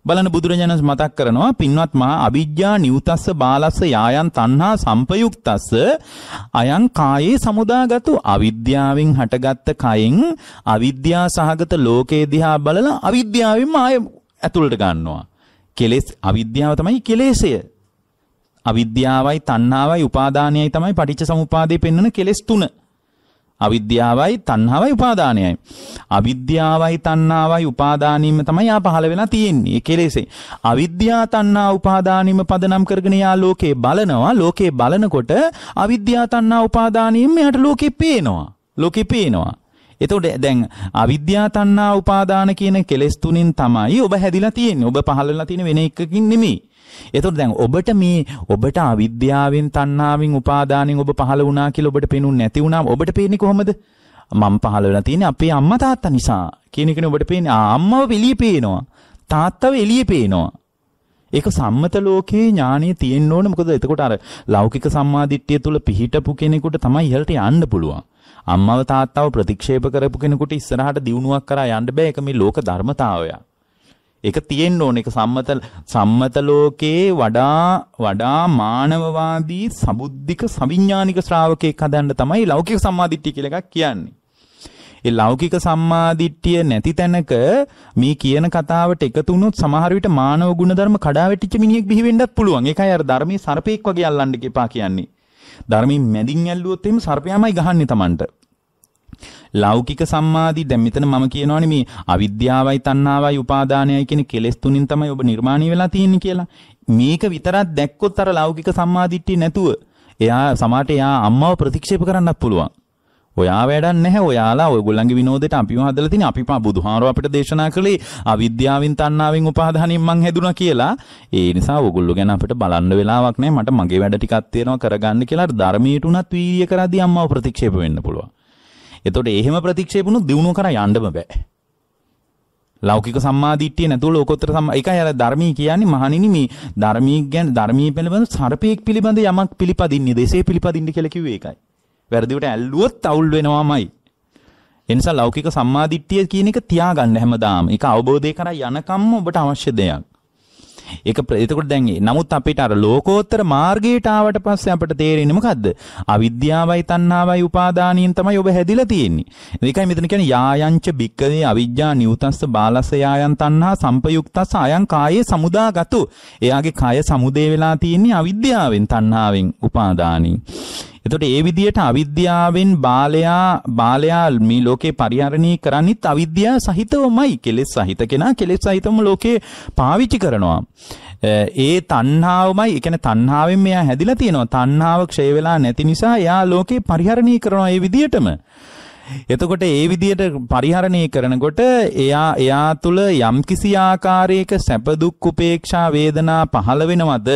බලන්න බුදුරජාණන් මතක් කරනවා පින්වත් මහා අවිජ්ජා නිවුතස්ස බාලස්ස යායන් තණ්හා සම්පයුක්තස්ස අයං කායේ සමුදාගත්තු අවිද්‍යාවෙන් හටගත්ත කයෙන් අවිද්‍යා සහගත ලෝකේ දිහා බලලා අවිද්‍යාවෙන්ම ආය ඇතුළට ගන්නවා කෙලෙස් අවිද්‍යාව තමයි කෙලෙසය අවිද්‍යාවයි තණ්හාවයි උපාදානයයි තමයි පටිච්ච සමුපාදයේ පෙන්වන කෙලෙස් තුන අවිද්‍යාවයි තණ්හාවයි උපාදානයයි. අවිද්‍යාවයි තණ්හාවයි උපාදානීම තමයි යා පහළ වෙලා තියෙන්නේ. ඒ කෙලෙසේ. අවිද්‍යා තණ්හා උපාදානීම පදනම් කරගෙන යා ලෝකේ බලනවා. ලෝකේ බලනකොට අවිද්‍යා තණ්හා උපාදානීම එයාට ලෝකේ පේනවා. ලෝකේ පේනවා. එතකොට දැන් අවිද්‍යා තණ්හා උපාදාන කියන කෙලෙස් තුنين තමයි ඔබ හැදිලා තියෙන්නේ. ඔබ පහළ වෙලා තියෙන වෙන එකකින් නෙමෙයි. එතකොට දැන් ඔබට මේ ඔබට අවිද්‍යාවෙන් තණ්හාවෙන් උපාදානෙන් ඔබ පහළ වුණා කියලා ඔබට පේනුනේ නැති වුණා. ඔබට පේන්නේ කොහොමද? මම පහළ වෙලා තියෙන්නේ අපේ අම්මා තාත්තා නිසා කියන එකනේ ඔබට පේන්නේ. ආ අම්මව එළියේ පේනවා. තාත්තව එළියේ පේනවා. ඒක සම්මත ලෝකයේ ඥානෙ තියෙන්න ඕනේ. මොකද එතකොට අර ලෞකික සම්මාදිට්ඨිය තුල පිහිටපු කෙනෙකුට තමයි ඉහළට යන්න පුළුවන්. අම්මව තාත්තව ප්‍රතික්ෂේප කරපු කෙනෙකුට ඉස්සරහට දියුණුවක් කරා යන්න බෑ ඒක මේ ලෝක ධර්මතාවය. ඒක තියෙන්න ඕන ඒක සම්මත සම්මත ලෝකයේ වඩා වඩා මානවවාදී සබුද්ධික සවිඥානික ශ්‍රාවකෙක් හදන්න තමයි ලෞකික සම්මාදිට්ඨිය කියලා එකක් කියන්නේ. ඒ ලෞකික සම්මාදිට්ඨිය නැති තැනක මේ කියන කතාවට එකතු වුණොත් සමහර විට මානව ගුණධර්ම කඩාවැටිච්ච මිනිහෙක් බිහි වෙන්නත් පුළුවන්. ඒකයි අර ධර්මයේ සර්පෙක් වගේ අල්ලන්න එපා කියන්නේ. ධර්මයෙන් මැදින් ඇල්ලුවොත් එහෙම සර්පයාමයි ගහන්නේ Tamanට. ලෞකික සම්මාදී දැන් මෙතන මම කියනවනේ මේ අවිද්‍යාවයි තණ්හාවයි උපාදානයයි කියන කෙලෙස් තුنين තමයි ඔබ නිර්මාණය වෙලා තියෙන්නේ කියලා. මේක විතරක් දැක්කොත් අර ලෞකික සම්මාදිට්ඨිය නැතුව එයා සමාට එයා අම්මාව ප්‍රතික්ෂේප කරන්නත් පුළුවන්. ඔයා වැඩක් නැහැ. ඔයාලා ඔයගොල්ලන්ගේ විනෝදයට අපිව හදලා තින අපි පා බුදුහාරෝ අපිට දේශනා කළේ අවිද්‍යාවෙන් තණ්හාවෙන් උපාදානෙන් මං හැදුනා කියලා. ඒ නිසා ඔයගොල්ලෝ ගැන අපිට බලන්න වෙලාවක් නැහැ. මට මගේ වැඩ ටිකක් තියෙනවා කරගන්න කියලා ධර්මයට උනත් වීර්ය කරද්දී අම්මව ප්‍රතික්ෂේප වෙන්න පුළුවන්. එතකොට එහෙම ප්‍රතික්ෂේප වුණු දිනුව කරා යන්නම බෑ. ලෞකික සම්මාදිට්ඨිය නැතුව ලෝකෝත්තර සම්මා ඒකයි අර ධර්මී කියන්නේ මහණෙනි මේ ධර්මී ගැන ධර්මී පිළිබඳ සර්පේක් පිළිබඳ යමක් පිළිපදින්නේ දෙසේ පිළිපදින්නේ කියලා කිව්වේ ඒකයි වැරදිවට ඇල්ලුවොත් අවුල් වෙනවාමයි. එනිසා ලෞකික සම්මාදිට්ඨිය කියන එක තියාගන්න හැමදාම. ඒක අවබෝධය කරා යනකම්ම ඔබට අවශ්‍ය දෙයක්. ඒක එතකොට දැන් නමුත් අපිට අර ලෝකෝත්තර මාර්ගයට ආවට පස්සේ අපිට තේරෙන්නේ මොකද්ද? අවිද්‍යාවයි තණ්හාවයි උපාදානියෙන් තමයි ඔබ හැදිලා තියෙන්නේ. ඒකයි මෙතන කියන්නේ යායන්ච බික්කවේ අවිජ්ජා නියුතස්ස බාලස යායන් තණ්හා සම්පයුක්තස්ස අයං කායේ සමුදාගතු. එයාගේ කය සමුදේ වෙලා තියෙන්නේ අවිද්‍යාවෙන් තණ්හාවෙන් උපාදානින්. එතකොට ඒ විදිහට අවිද්‍යාවෙන් බාලයා බාලයා මේ ලෝකේ පරිහරණය කරන්නේත් අවිද්‍යාව සහිතවමයි කෙලෙස් සහිත කෙනා කෙලෙස් සහිතම ලෝකේ පාවිච්චි කරනවා. ඒ තණ්හාවමයි ඒ කියන්නේ තණ්හාවෙන් මෙයා හැදිලා තියෙනවා. තණ්හාව ක්ෂය වෙලා නැති නිසා එයා ලෝකේ පරිහරණය කරනවා ඒ විදිහටම. එතකොට ඒ විදියට පරිහරණය කරනකොට එයා එයා තුළ යම්කිසි ආකාරයක සැප දුක් උපේක්ෂා වේදනා පහළ වෙනවද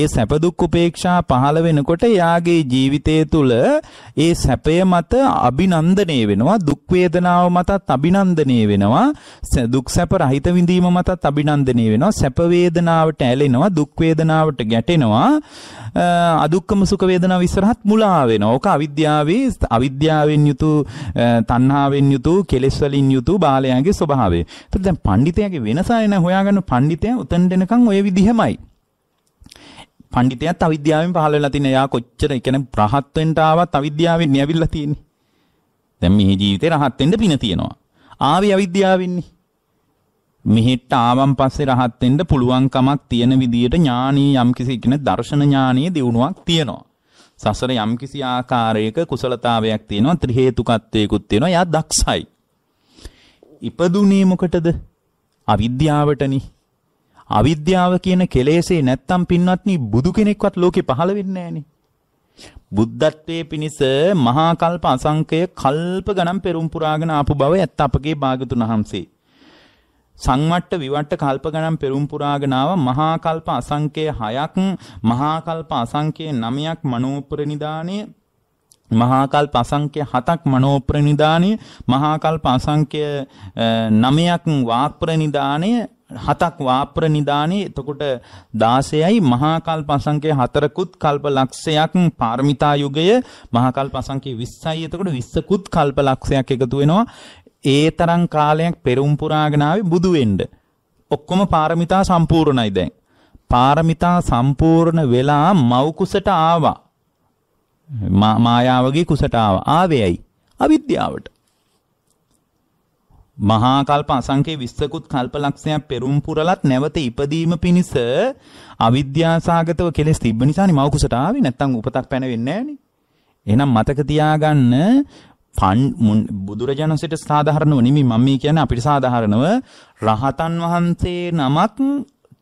ඒ සැප දුක් උපේක්ෂා පහළ වෙනකොට එයාගේ ජීවිතය තුළ ඒ සැපය මත අභිනන්දනය වෙනවා දුක් වේදනාව මතත් අභිනන්දනය වෙනවා දුක් සැප රහිත විඳීම මතත් අභිනන්දනය වෙනවා සැප වේදනාවට ඇලෙනවා දුක් වේදනාවට ගැටෙනවා අදුක්කම සුඛ වේදනාව ඉස්සරහත් මුලා වෙනවා ඕක අවිද්‍යාවේ අවිද්‍යාවෙන් යුතු තණ්හාවෙන් යුතු කෙලෙස් වලින් යුතු බාලයාගේ ස්වභාවය. ඒතර දැන් පඬිතයාගේ වෙනස ආය නැහැ හොයාගන්න පඬිතයා උතනට එනකන් ওই විදිහමයි. පඬිතයාත් අවිද්‍යාවෙන් පහළ වෙලා තියෙන. එයා කොච්චර කියන්නේ රහත් වෙන්න ආවත් අවිද්‍යාවෙන් නියවිලා තියෙන්නේ. දැන් මේ ජීවිතේ රහත් වෙන්න පින තියෙනවා. ආවි අවිද්‍යාවෙන්නේ. මෙහෙට ආවන් පස්සේ රහත් වෙන්න පුළුවන් කමක් තියෙන විදියට ඥානීය යම්කිසි කියන දර්ශන ඥානීය දියුණුවක් තියෙනවා. සසර යම්කිසි ආකාරයක කුසලතාවයක් තියෙනවා ත්‍රි හේතුකත්වයකුත් තියෙනවා එයා දක්ෂයි. ඉපදුනේ මොකටද? අවිද්‍යාවටනි. අවිද්‍යාව කියන කෙලෙසේ නැත්තම් පින්වත්නි බුදු කෙනෙක්වත් ලෝකේ පහළ වෙන්නේ නැහනේ. බුද්ධත්වයේ පිණිස මහා කල්ප අසංකය කල්ප ගණන් පෙරම් පුරාගෙන ආපු බව ඇත්ත අපගේ භාගතුන් වහන්සේ. සංවට්ට විවට්ට කල්ප ගණන් පෙරුම් පුරාගෙනාව මහා කල්ප අසංකේ 6ක් මහා කල්ප අසංකේ 9ක් මනෝප්‍රනිදානේ මහා කල්ප අසංඛ්‍ය 7ක් මනෝ ප්‍රනිදානය මහා කල්ප අසංඛ්‍ය 9ක් වාක් ප්‍රනිදානය හතක් වාප්‍ර නිදානේ එතකොට 16යි මහා කල්ප අසංඛේ හතරකුත් කල්ප ලක්ෂයක් පාරමිතා යුගය මහා කල්ප අසංඛේ 20යි එතකොට 20කුත් කල්ප ලක්ෂයක් එකතු වෙනවා ඒ තරම් කාලයක් පෙරම් පුරාගෙන ආවේ බුදු වෙන්න. ඔක්කොම පාරමිතා සම්පූර්ණයි දැන්. පාරමිතා සම්පූර්ණ වෙලා මව් කුසට ආවා. මායාවගේ කුසට ආවා. ආවේයි අවිද්‍යාවට. මහා කල්ප අසංකේ විස්සකුත් කල්ප ලක්ෂයක් පෙරම් පුරලත් නැවත ඉපදීම පිණිස අවිද්‍යාසගතව කෙලෙස් තිබ්බ නිසානේ මව කුසට ආවේ නැත්තම් උපතක් පැනවෙන්නේ නැහනේ. එහෙනම් මතක තියාගන්න පන් බුදුරජාණන්සට සාධාරණව නෙමෙයි මම මේ කියන්නේ අපිට සාධාරණව රහතන් වහන්සේ නමක්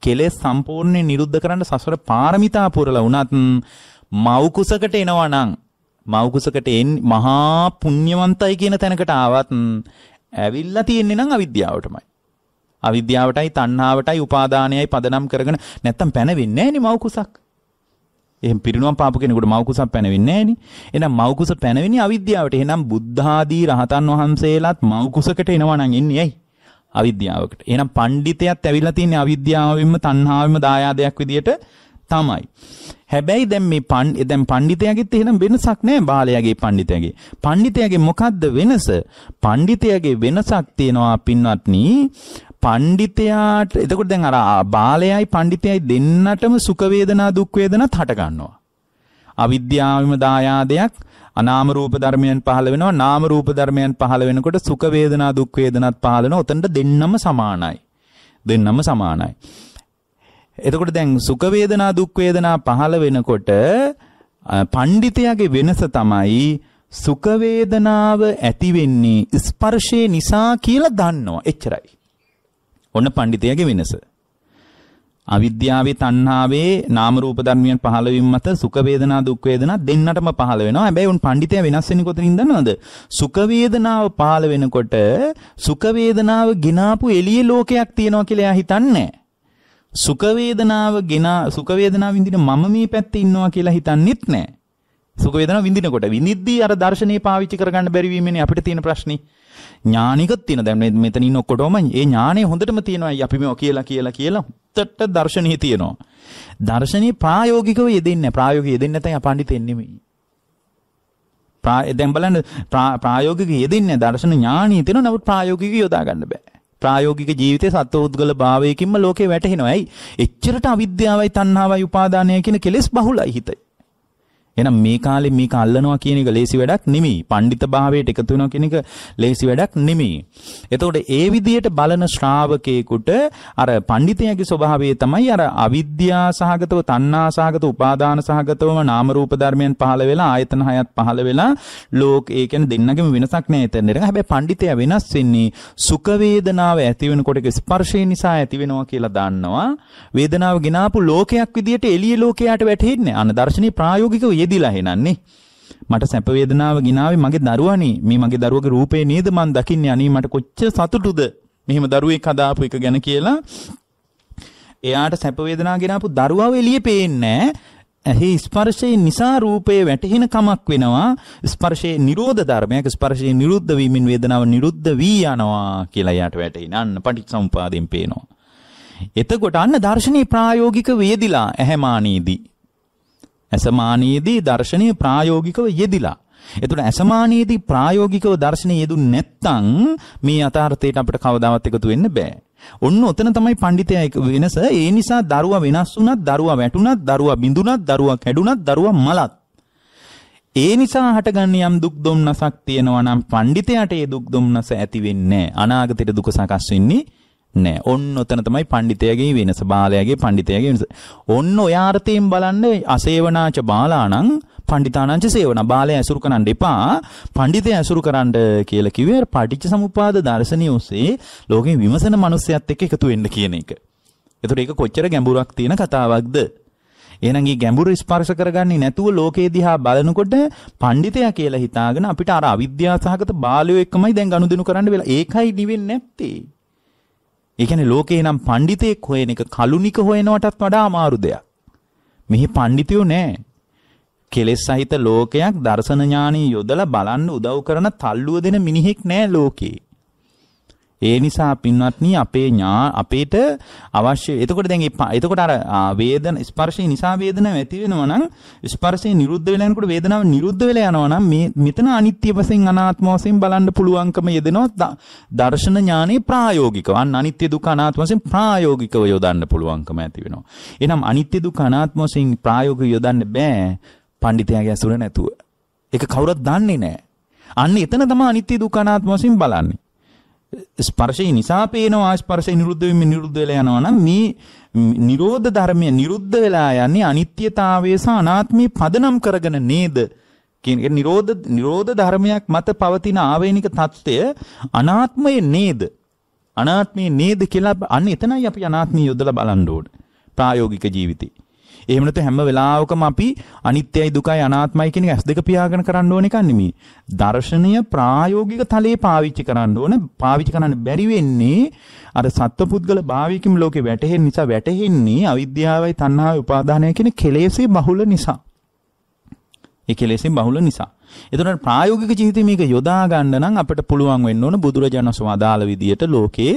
කෙලෙස් සම්පූර්ණයෙන් නිරුද්ධ කරන්න සසර පාරමිතා පුරලා වුණත් මව් කුසකට එනවා නම් මව් කුසකට එන් මහා පුණ්‍යවන්තයි කියන තැනකට ආවත් ඇවිල්ලා තියෙන්නේ නම් අවිද්‍යාවටමයි අවිද්‍යාවටයි තණ්හාවටයි උපාදානයයි පදනම් කරගෙන නැත්තම් පැනවෙන්නේ නැහැ නේ මව් කුසක් එහෙනම් පිරිනුවම් පාපු කෙනෙකුට මෞකුසක් පැනවෙන්නේ නැහෙනි. එහෙනම් මෞකුස පැනවෙන්නේ අවිද්‍යාවට. එහෙනම් බුද්ධාදී රහතන් වහන්සේලාත් මෞකුසකට එනවා නම් එන්නේ ඇයි? අවිද්‍යාවකට. එහෙනම් පඬිතයත් ඇවිල්ලා තින්නේ අවිද්‍යාවෙන්ම තණ්හාවෙන්ම දායාදයක් විදියට තමයි. හැබැයි දැන් මේ දැන් පඬිතයාගෙත් එහෙනම් වෙනසක් නැහැ බාලයාගේ පඬිතයාගේ. පඬිතයාගේ මොකද්ද වෙනස? පඬිතයාගේ වෙනසක් තියෙනවා පින්වත්නි. පණ්ඩිතයාට එතකොට දැන් අර බාලයයි පණ්ඩිතයයි දෙන්නටම සුඛ වේදනා දුක් වේදනාත් හට ගන්නවා. අවිද්‍යාවෙම දායාදයක් අනාම රූප ධර්මයන් පහළ වෙනවා නාම රූප ධර්මයන් පහළ වෙනකොට සුඛ වේදනා දුක් වේදනාත් පහළ වෙනවා උතනට දෙන්නම සමානයි දෙන්නම සමානයි එතකොට දැන් සුඛ වේදනා දුක් වේදනා පහළ වෙනකොට පඬිතයාගේ වෙනස තමයි සුඛ වේදනාව ඇති වෙන්නේ ස්පර්ශය නිසා කියලා දන්නවා එච්චරයි ඔන්න පඬිතයාගේ වෙනස. අවිද්‍යාවේ තණ්හාවේ නාම රූප ධර්මයන් පහළ වීම මත සුඛ වේදනා දුක් වේදනා දෙන්නටම පහළ වෙනවා. හැබැයි උන් පඬිතයා වෙනස් වෙන්නේ කොතනින්ද දන්නවද? සුඛ වේදනාව පහළ වෙනකොට සුඛ වේදනාව ගినాපු එළිය ලෝකයක් තියෙනවා කියලා එයා හිතන්නේ සුඛ වේදනාව ගෙන සුඛ වේදනාව විඳින මම මේ පැත්තේ ඉන්නවා කියලා හිතන්නෙත් නැහැ. සුඛ වේදනාව විඳිනකොට විනිද්දී අර දර්ශනේ පාවිච්චි කරගන්න බැරි වීමනේ අපිට තියෙන ප්‍රශ්නේ. ඥානිකත් තියෙන දැන් මෙතන ඉන්න ඔක්කොටම ඒ ඥානය හොඳටම තියෙනවායි අපි මේවා කියලා කියලා කියලා හොතට දර්ශනීය තියෙනවා. දර්ශනීය ප්‍රායෝගිකව යෙදෙන්නේ ප්‍රායෝගිකව යෙදෙන්නේ නැත්නම් අපණ්ඩිතෙන් නෙමෙයි. දැන් බලන්න ප්‍රායෝගික යෙදෙන්නේ දර්ශන ඥානීය තියෙනවා නමුත් ප්‍රායෝගික යොදා ගන්න බෑ. ප්‍රායෝගික ජීවිතයේ සත්ව උද්ගල භාවයකින්ම ලෝකේ වැටහෙනවා. ඇයි? එච්චරට අවිද්‍යාවයි තණ්හාවයි උපාදානය කියන කෙලෙස් බහුලයි හිතේ. එහෙනම් මේ කාලේ මේක අල්ලනවා කියන එක ලේසි වැඩක් නෙමෙයි. පඬිත භාවයට එකතු වෙනවා කියන එක ලේසි වැඩක් නෙමෙයි. එතකොට ඒ විදිහට බලන ශ්‍රාවකේකට අර පඬිතයාගේ ස්වභාවය තමයි අර අවිද්‍යා සහගතව තණ්හා සහගත උපාදාන සහගතවම නාම රූප ධර්මයන් පහළ වෙලා ආයතන හයත් පහළ වෙලා ලෝක ඒ කියන්නේ දෙන්නගෙම වෙනසක් නෑ එතන. හැබැයි පඬිතයා වෙනස් වෙන්නේ සුඛ වේදනාව ඇති වෙනකොට ස්පර්ශය නිසා ඇති වෙනවා කියලා දන්නවා. වේදනාව ගෙනාපු ලෝකයක් විදිහට එළිය ලෝකයට වැටෙන්නේ. අන දර්ශනීය ප්‍රායෝගිකව බෙදිලා හෙනන්නේ. මට සැප වේදනාව ගినాවේ මගේ දරුවානේ. මේ මගේ දරුවගේ රූපේ නේද මං දකින්නේ. අනේ මට කොච්චර සතුටුද. මෙහෙම දරුවෙක් හදාපු එක ගැන කියලා එයාට සැප වේදනාව ගෙනාපු දරුවාව එළියේ පේන්නේ නැහැ. ඇහි ස්පර්ශයේ නිසා රූපයේ වැටහෙන කමක් වෙනවා ස්පර්ශයේ නිරෝධ ධර්මයක් ස්පර්ශයේ නිරුද්ධ වීමෙන් වේදනාව නිරුද්ධ වී යනවා කියලා යාට වැටෙන අන්න පටිච්චසමුපාදයෙන් පේනවා එතකොට අන්න දර්ශනීය ප්‍රායෝගික වේදිලා ඇහැමානීදී ඇසමානයේදී දර්ශනය ප්‍රායෝගිකව යෙදිලා. එතකොට ඇසමානයේදී ප්‍රායෝගිකව දර්ශනය යෙදුනේ නැත්නම් මේ යථාර්ථයට අපිට කවදාවත් එකතු වෙන්න බෑ. ඔන්න ඔතන තමයි පඬිතයා වෙනස. ඒ නිසා දරුවා වෙනස් වුණත්, දරුවා වැටුණත්, දරුවා බිඳුණත්, දරුවා කැඩුණත්, දරුවා මලත්. ඒ නිසා හටගන්න යම් දුක් දුම්නසක් තියෙනවා නම් පඬිතයාට ඒ දුක් දුම්නස ඇති වෙන්නේ නැහැ. අනාගතයේ දුක සකස් වෙන්නේ නෑ. ඔන්න ඔතන තමයි පඬිතයාගේ වෙනස බාලයාගේ පඬිතයාගේ වෙනස. ඔන්න ඔය අර්ථයෙන් බලන්න අසේවනාච බාලාණං පඬිතානංච සේවන බාලය ඇසුරු කරන්න එපා. පඬිතය ඇසුරු කරන්න කියලා කිව්වේ පටිච්ච සමුප්පාද දර්ශනය ඔස්සේ ලෝකේ විමසන මිනිස්සයත් එක්ක එකතු වෙන්න කියන එක. එතකොට ඒක කොච්චර ගැඹුරක් තියෙන කතාවක්ද? එහෙනම් මේ ගැඹුරු ස්පර්ශ කරගන්නේ නැතුව ලෝකේ දිහා බලනකොට පඬිතයා කියලා හිතාගෙන අපිට අර අවිද්‍යාව සහගත බාලයෝ එක්කමයි දැන් ගනුදෙනු කරන්න වෙලා ඒකයි නිවෙන්නේ නැත්තේ. ඒ කියන්නේ ලෝකේ නම් පඬිතෙක් හොයන එක කලුනික හොයනවටත් වඩා අමාරු දෙයක්. මෙහි පඬිතියෝ නෑ. කෙලෙස් සහිත ලෝකයක් දර්ශන ඥානී යොදලා බලන්න උදව් කරන තල්ලුව දෙන මිනිහෙක් නෑ ලෝකේ. ඒ නිසා පින්වත්නි අපේ ඥා අපේට අවශ්‍ය එතකොට දැන් එතකොට අර වේදන ස්පර්ශය නිසා වේදනාව ඇති වෙනවා නම් ස්පර්ශය නිරුද්ධ වෙලා යනකොට වේදනාව නිරුද්ධ වෙලා යනවා නම් මේ මෙතන අනිත්‍ය වශයෙන් අනාත්ම වශයෙන් බලන්න පුළුවන්කම යෙදෙනවා දර්ශන ඥානේ ප්‍රායෝගිකව අන්න අනිත්‍ය දුක්ඛ අනාත්ම වශයෙන් ප්‍රායෝගිකව යොදන්න පුළුවන්කම ඇති වෙනවා එහෙනම් අනිත්‍ය දුක්ඛ අනාත්ම වශයෙන් ප්‍රායෝගිකව යොදන්න බෑ පඬිතයාගේ අසුර නැතුව ඒක කවුරුත් දන්නේ නැහැ අන්න එතන තමයි අනිත්‍ය දුක්ඛ අනාත්ම වශයෙන් බලන්නේ ස්පර්ශය නිසා පේනවා ස්පර්ශය නිරුද්ධ වෙමින් නිරුද්ධ වෙලා යනවා නම් මේ නිරෝධ ධර්මය නිරුද්ධ වෙලා යන්නේ අනිත්‍යතාවය සහ අනාත්මී පදනම් කරගෙන නේද කියන එක නිරෝධ නිරෝධ ධර්මයක් මත පවතින ආවේනික తත්වය අනාත්මයේ නේද අනාත්මයේ නේද කියලා අන්න එතනයි අපි අනාත්මී යොදලා බලන්න ඕනේ ප්‍රායෝගික ජීවිතේ එහෙම නැත්නම් හැම වෙලාවකම අපි අනිත්‍යයි දුකයි අනාත්මයි කියන එක S2 පියාගෙන කරන්න ඕන එකක් නෙමෙයි. දර්ශනය ප්‍රායෝගික තලයේ පාවිච්චි කරන්න ඕන. පාවිච්චි කරන්න බැරි වෙන්නේ අර සත්පුද්ගල භාවිකම් ලෝකේ වැටහෙන නිසා වැටහෙන්නේ අවිද්‍යාවයි තණ්හාවයි උපාදානය කියන කෙලෙසේ බහුල නිසා. ඒ කෙලෙසෙන් බහුල නිසා. එතකොට ප්‍රායෝගික ජීවිතේ මේක යොදා ගන්න නම් අපිට පුළුවන් වෙන්න ඕන බුදුරජාණන් වහන්සේ වදාළ විදියට ලෝකේ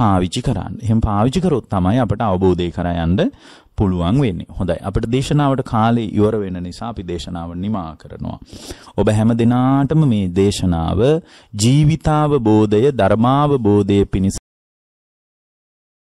පාවිච්චි කරන්න. එහෙම පාවිච්චි කරොත් තමයි අපිට අවබෝධය කරා යන්න පුළුවන් වෙන්නේ. හොඳයි. අපිට දේශනාවට කාලේ ඉවර වෙන නිසා අපි දේශනාව නිමා කරනවා. ඔබ හැම දිනාටම මේ දේශනාව ජීවිතාවබෝධය, ධර්මාවබෝධය පිණිස